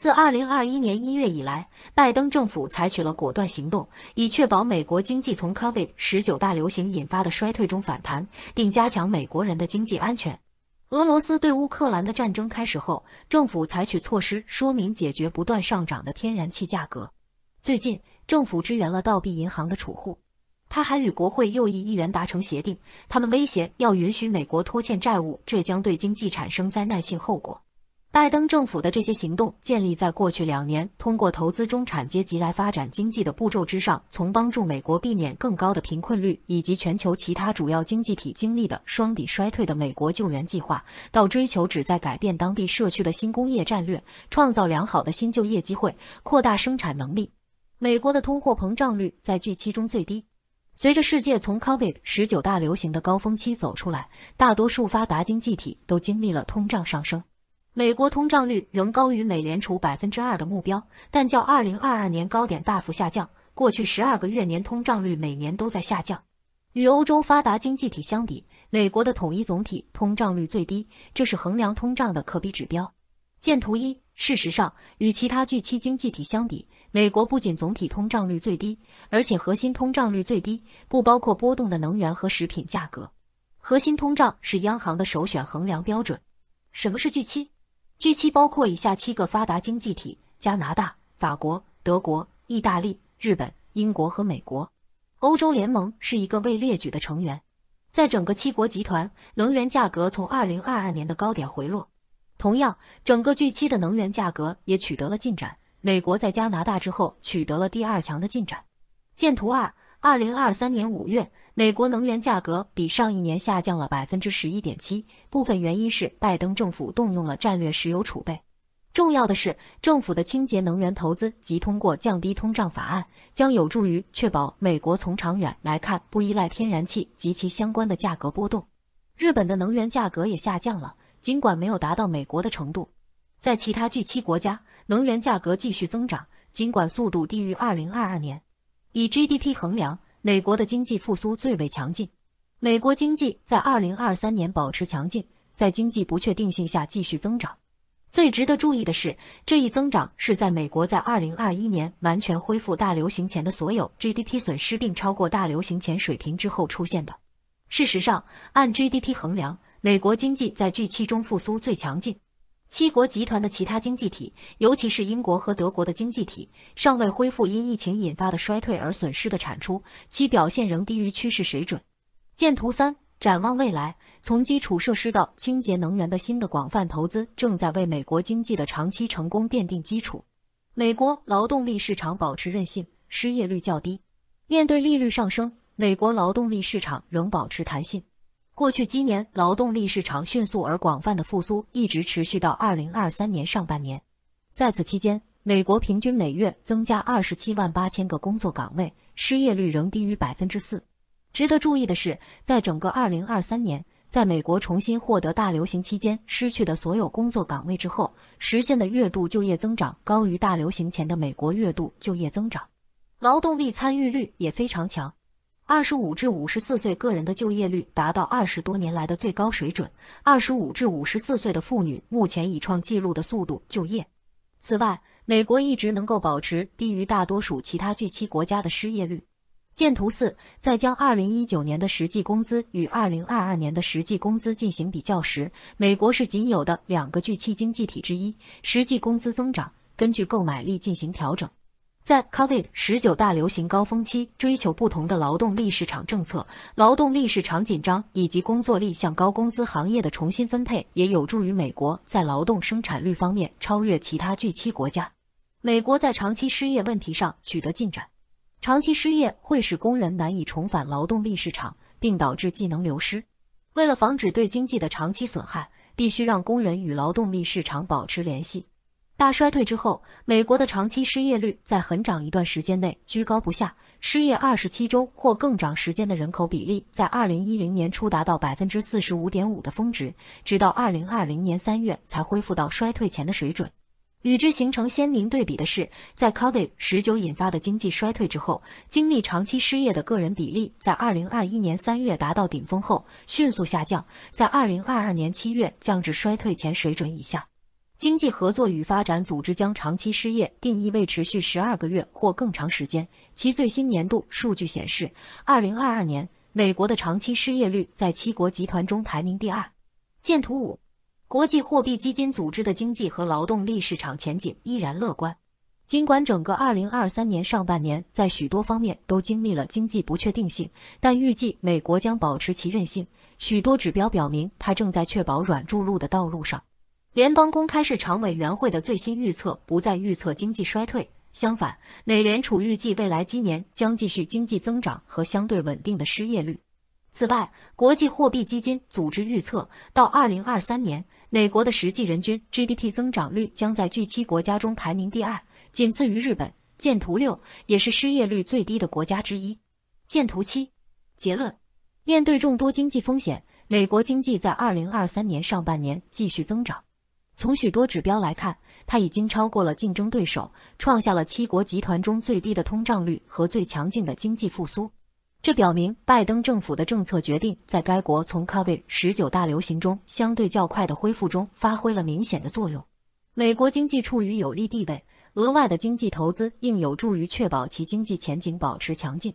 自二零二一年一月以来，拜登政府采取了果断行动，以确保美国经济从 COVID 十九大流行引发的衰退中反弹，并加强美国人的经济安全。俄罗斯对乌克兰的战争开始后，政府采取措施，说明解决不断上涨的天然气价格。最近，政府支援了倒闭银行的储户。他还与国会右翼议员达成协定，他们威胁要允许美国拖欠债务，这将对经济产生灾难性后果。拜登政府的这些行动建立在过去两年通过投资中产阶级来发展经济的步骤之上，从帮助美国避免更高的贫困率，以及全球其他主要经济体经历的双底衰退的美国救援计划，到追求旨在改变当地社区的新工业战略，创造良好的新就业机会，扩大生产能力。美国的通货膨胀率在预期中最低。随着世界从 COVID 十九大流行的高峰期走出来，大多数发达经济体都经历了通胀上升。美国通胀率仍高于美联储百分之二的目标，但较二零二二年高点大幅下降。过去十二个月年通胀率每年都在下降。与欧洲发达经济体相比，美国的统一总体通胀率最低，这是衡量通胀的可比指标。见图一。事实上，与其他巨期经济体相比，美国不仅总体通胀率最低，而且核心通胀率最低，不包括波动的能源和食品价格。核心通胀是央行的首选衡量标准。什么是巨期？聚七包括以下七个发达经济体：加拿大、法国、德国、意大利、日本、英国和美国。欧洲联盟是一个未列举的成员。在整个七国集团，能源价格从二零二二年的高点回落。同样，整个聚七的能源价格也取得了进展。美国在加拿大之后取得了第二强的进展。见图二，二零二三年五月。美国能源价格比上一年下降了百分之十一点七，部分原因是拜登政府动用了战略石油储备。重要的是，政府的清洁能源投资及通过降低通胀法案，将有助于确保美国从长远来看不依赖天然气及其相关的价格波动。日本的能源价格也下降了，尽管没有达到美国的程度。在其他巨七国家，能源价格继续增长，尽管速度低于二零二二年。以 GDP 衡量。美国的经济复苏最为强劲。美国经济在2023年保持强劲，在经济不确定性下继续增长。最值得注意的是，这一增长是在美国在2021年完全恢复大流行前的所有 GDP 损失并超过大流行前水平之后出现的。事实上，按 GDP 衡量，美国经济在 G7 中复苏最强劲。七国集团的其他经济体，尤其是英国和德国的经济体，尚未恢复因疫情引发的衰退而损失的产出，其表现仍低于趋势水准。见图三。展望未来，从基础设施到清洁能源的新的广泛投资，正在为美国经济的长期成功奠定基础。美国劳动力市场保持韧性，失业率较低。面对利率上升，美国劳动力市场仍保持弹性。过去几年，劳动力市场迅速而广泛的复苏一直持续到2023年上半年。在此期间，美国平均每月增加27万八千个工作岗位，失业率仍低于4%。值得注意的是，在整个2023年，在美国重新获得大流行期间失去的所有工作岗位之后，实现的月度就业增长高于大流行前的美国月度就业增长，劳动力参与率也非常强。二十五至五十四岁个人的就业率达到二十多年来的最高水准。二十五至五十四岁的妇女目前已创纪录的速度就业。此外，美国一直能够保持低于大多数其他巨期国家的失业率。见图四，在将二零一九年的实际工资与二零二二年的实际工资进行比较时，美国是仅有的两个巨期经济体之一，实际工资增长根据购买力进行调整。在 COVID 十九大流行高峰期，追求不同的劳动力市场政策，劳动力市场紧张以及工作力向高工资行业的重新分配，也有助于美国在劳动生产率方面超越其他巨七国家。美国在长期失业问题上取得进展。长期失业会使工人难以重返劳动力市场，并导致技能流失。为了防止对经济的长期损害，必须让工人与劳动力市场保持联系。大衰退之后，美国的长期失业率在很长一段时间内居高不下，失业二十七周或更长时间的人口比例在二零一零年初达到百分之四十五点五的峰值，直到二零二零年三月才恢复到衰退前的水准。与之形成鲜明对比的是，在 COVID 十九引发的经济衰退之后，经历长期失业的个人比例在二零二一年三月达到顶峰后迅速下降，在二零二二年七月降至衰退前水准以下。经济合作与发展组织将长期失业定义为持续十二个月或更长时间。其最新年度数据显示，二零二二年美国的长期失业率在七国集团中排名第二。见图五。国际货币基金组织的经济和劳动力市场前景依然乐观，尽管整个二零二三年上半年在许多方面都经历了经济不确定性，但预计美国将保持其韧性。许多指标表明，它正在确保软注入的道路上。联邦公开市场委员会的最新预测不再预测经济衰退，相反，美联储预计未来今年将继续经济增长和相对稳定的失业率。此外，国际货币基金组织预测，到二零二三年，美国的实际人均 GDP 增长率将在 G7 国家中排名第二，仅次于日本。见图六，也是失业率最低的国家之一。见图七。结论：面对众多经济风险，美国经济在二零二三年上半年继续增长。从许多指标来看，它已经超过了竞争对手，创下了七国集团中最低的通胀率和最强劲的经济复苏。这表明拜登政府的政策决定在该国从 COVID-19 大流行中相对较快的恢复中发挥了明显的作用。美国经济处于有利地位，额外的经济投资应有助于确保其经济前景保持强劲。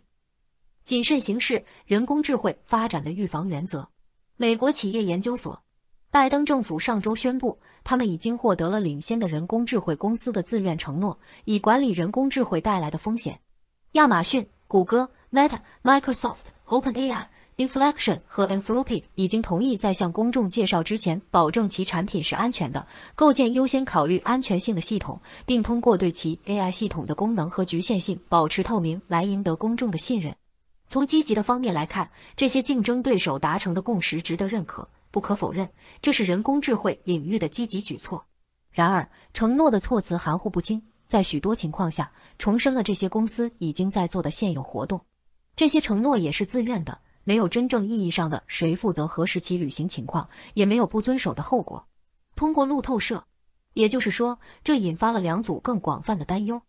谨慎行事，人工智慧发展的预防原则。美国企业研究所。拜登政府上周宣布，他们已经获得了领先的人工智慧公司的自愿承诺，以管理人工智能带来的风险。亚马逊、谷歌、Meta、Microsoft、OpenAI、Inflection 和 Anthropic 已经同意，在向公众介绍之前，保证其产品是安全的，构建优先考虑安全性的系统，并通过对其 AI 系统的功能和局限性保持透明来赢得公众的信任。从积极的方面来看，这些竞争对手达成的共识值得认可。不可否认，这是人工智慧领域的积极举措。然而，承诺的措辞含糊不清，在许多情况下，重申了这些公司已经在做的现有活动。这些承诺也是自愿的，没有真正意义上的谁负责核实其履行情况，也没有不遵守的后果。通过路透社，也就是说，这引发了两组更广泛的担忧。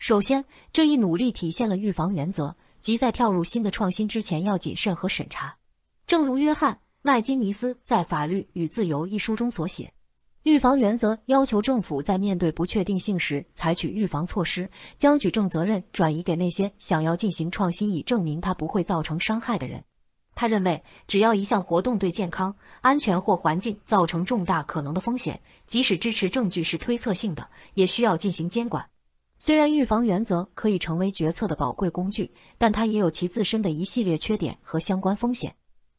首先，这一努力体现了预防原则，即在跳入新的创新之前要谨慎和审查。正如约翰。麦金尼斯在《法律与自由》一书中所写：“预防原则要求政府在面对不确定性时采取预防措施，将举证责任转移给那些想要进行创新以证明它不会造成伤害的人。”他认为，只要一项活动对健康、安全或环境造成重大可能的风险，即使支持证据是推测性的，也需要进行监管。虽然预防原则可以成为决策的宝贵工具，但它也有其自身的一系列缺点和相关风险。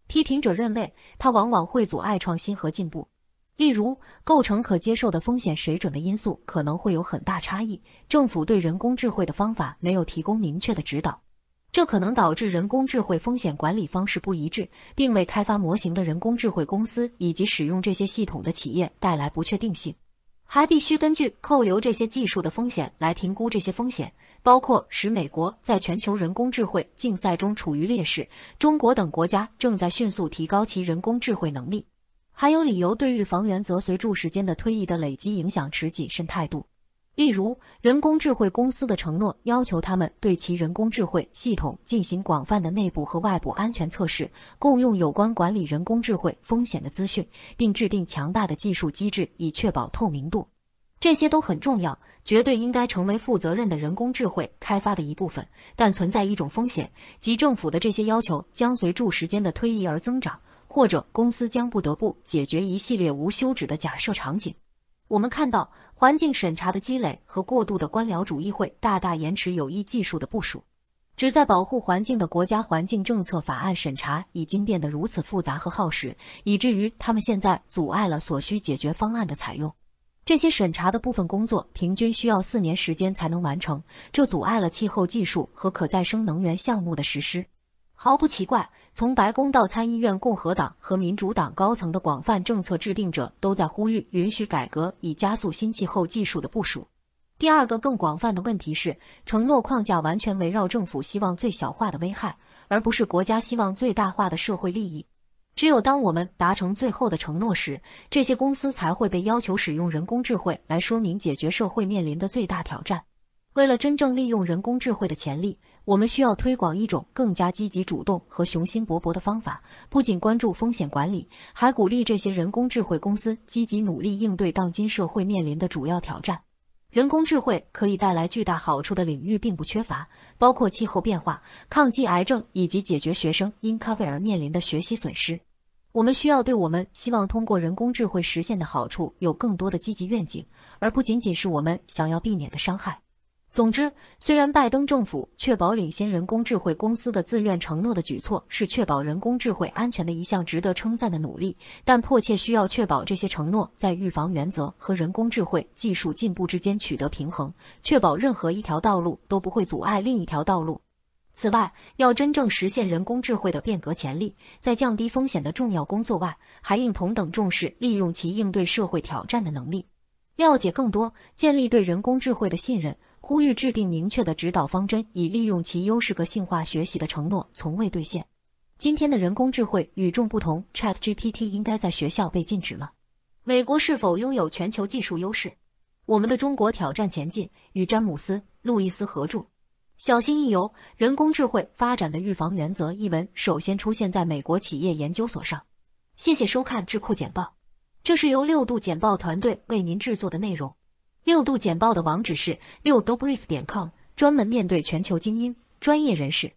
批评者认为，它往往会阻碍创新和进步。例如，构成可接受的风险水准的因素可能会有很大差异。政府对人工智慧的方法没有提供明确的指导，这可能导致人工智慧风险管理方式不一致，并为开发模型的人工智慧公司以及使用这些系统的企业带来不确定性。还必须根据扣留这些技术的风险来评估这些风险。包括使美国在全球人工智能竞赛中处于劣势，中国等国家正在迅速提高其人工智能能力。还有理由对预防原则随住时间的推移的累积影响持谨慎态度。例如，人工智能公司的承诺要求他们对其人工智能系统进行广泛的内部和外部安全测试，共用有关管理人工智能风险的资讯，并制定强大的技术机制以确保透明度。这些都很重要，绝对应该成为负责任的人工智慧开发的一部分。但存在一种风险，即政府的这些要求将随住时间的推移而增长，或者公司将不得不解决一系列无休止的假设场景。我们看到，环境审查的积累和过度的官僚主义会大大延迟有益技术的部署。旨在保护环境的国家环境政策法案审查已经变得如此复杂和耗时，以至于他们现在阻碍了所需解决方案的采用。这些审查的部分工作平均需要四年时间才能完成，这阻碍了气候技术和可再生能源项目的实施。毫不奇怪，从白宫到参议院共和党和民主党高层的广泛政策制定者都在呼吁允许改革，以加速新气候技术的部署。第二个更广泛的问题是，承诺框架完全围绕政府希望最小化的危害，而不是国家希望最大化的社会利益。只有当我们达成最后的承诺时，这些公司才会被要求使用人工智慧来说明解决社会面临的最大挑战。为了真正利用人工智慧的潜力，我们需要推广一种更加积极主动和雄心勃勃的方法，不仅关注风险管理，还鼓励这些人工智慧公司积极努力应对当今社会面临的主要挑战。人工智慧可以带来巨大好处的领域并不缺乏，包括气候变化、抗击癌症以及解决学生因咖啡而面临的学习损失。我们需要对我们希望通过人工智慧实现的好处有更多的积极愿景，而不仅仅是我们想要避免的伤害。总之，虽然拜登政府确保领先人工智慧公司的自愿承诺的举措是确保人工智慧安全的一项值得称赞的努力，但迫切需要确保这些承诺在预防原则和人工智慧技术进步之间取得平衡，确保任何一条道路都不会阻碍另一条道路。此外，要真正实现人工智慧的变革潜力，在降低风险的重要工作外，还应同等重视利用其应对社会挑战的能力。了解更多，建立对人工智慧的信任。呼吁制定明确的指导方针，以利用其优势个性化学习的承诺从未兑现。今天的人工智慧与众不同，ChatGPT 应该在学校被禁止了。美国是否拥有全球技术优势？我们的中国挑战前进，与詹姆斯·路易斯合著。小心一游：人工智慧发展的预防原则。一文首先出现在美国企业研究所上。谢谢收看智库简报，这是由六度简报团队为您制作的内容。六度简报的网址是六度 brief 点 com，专门面对全球精英专业人士。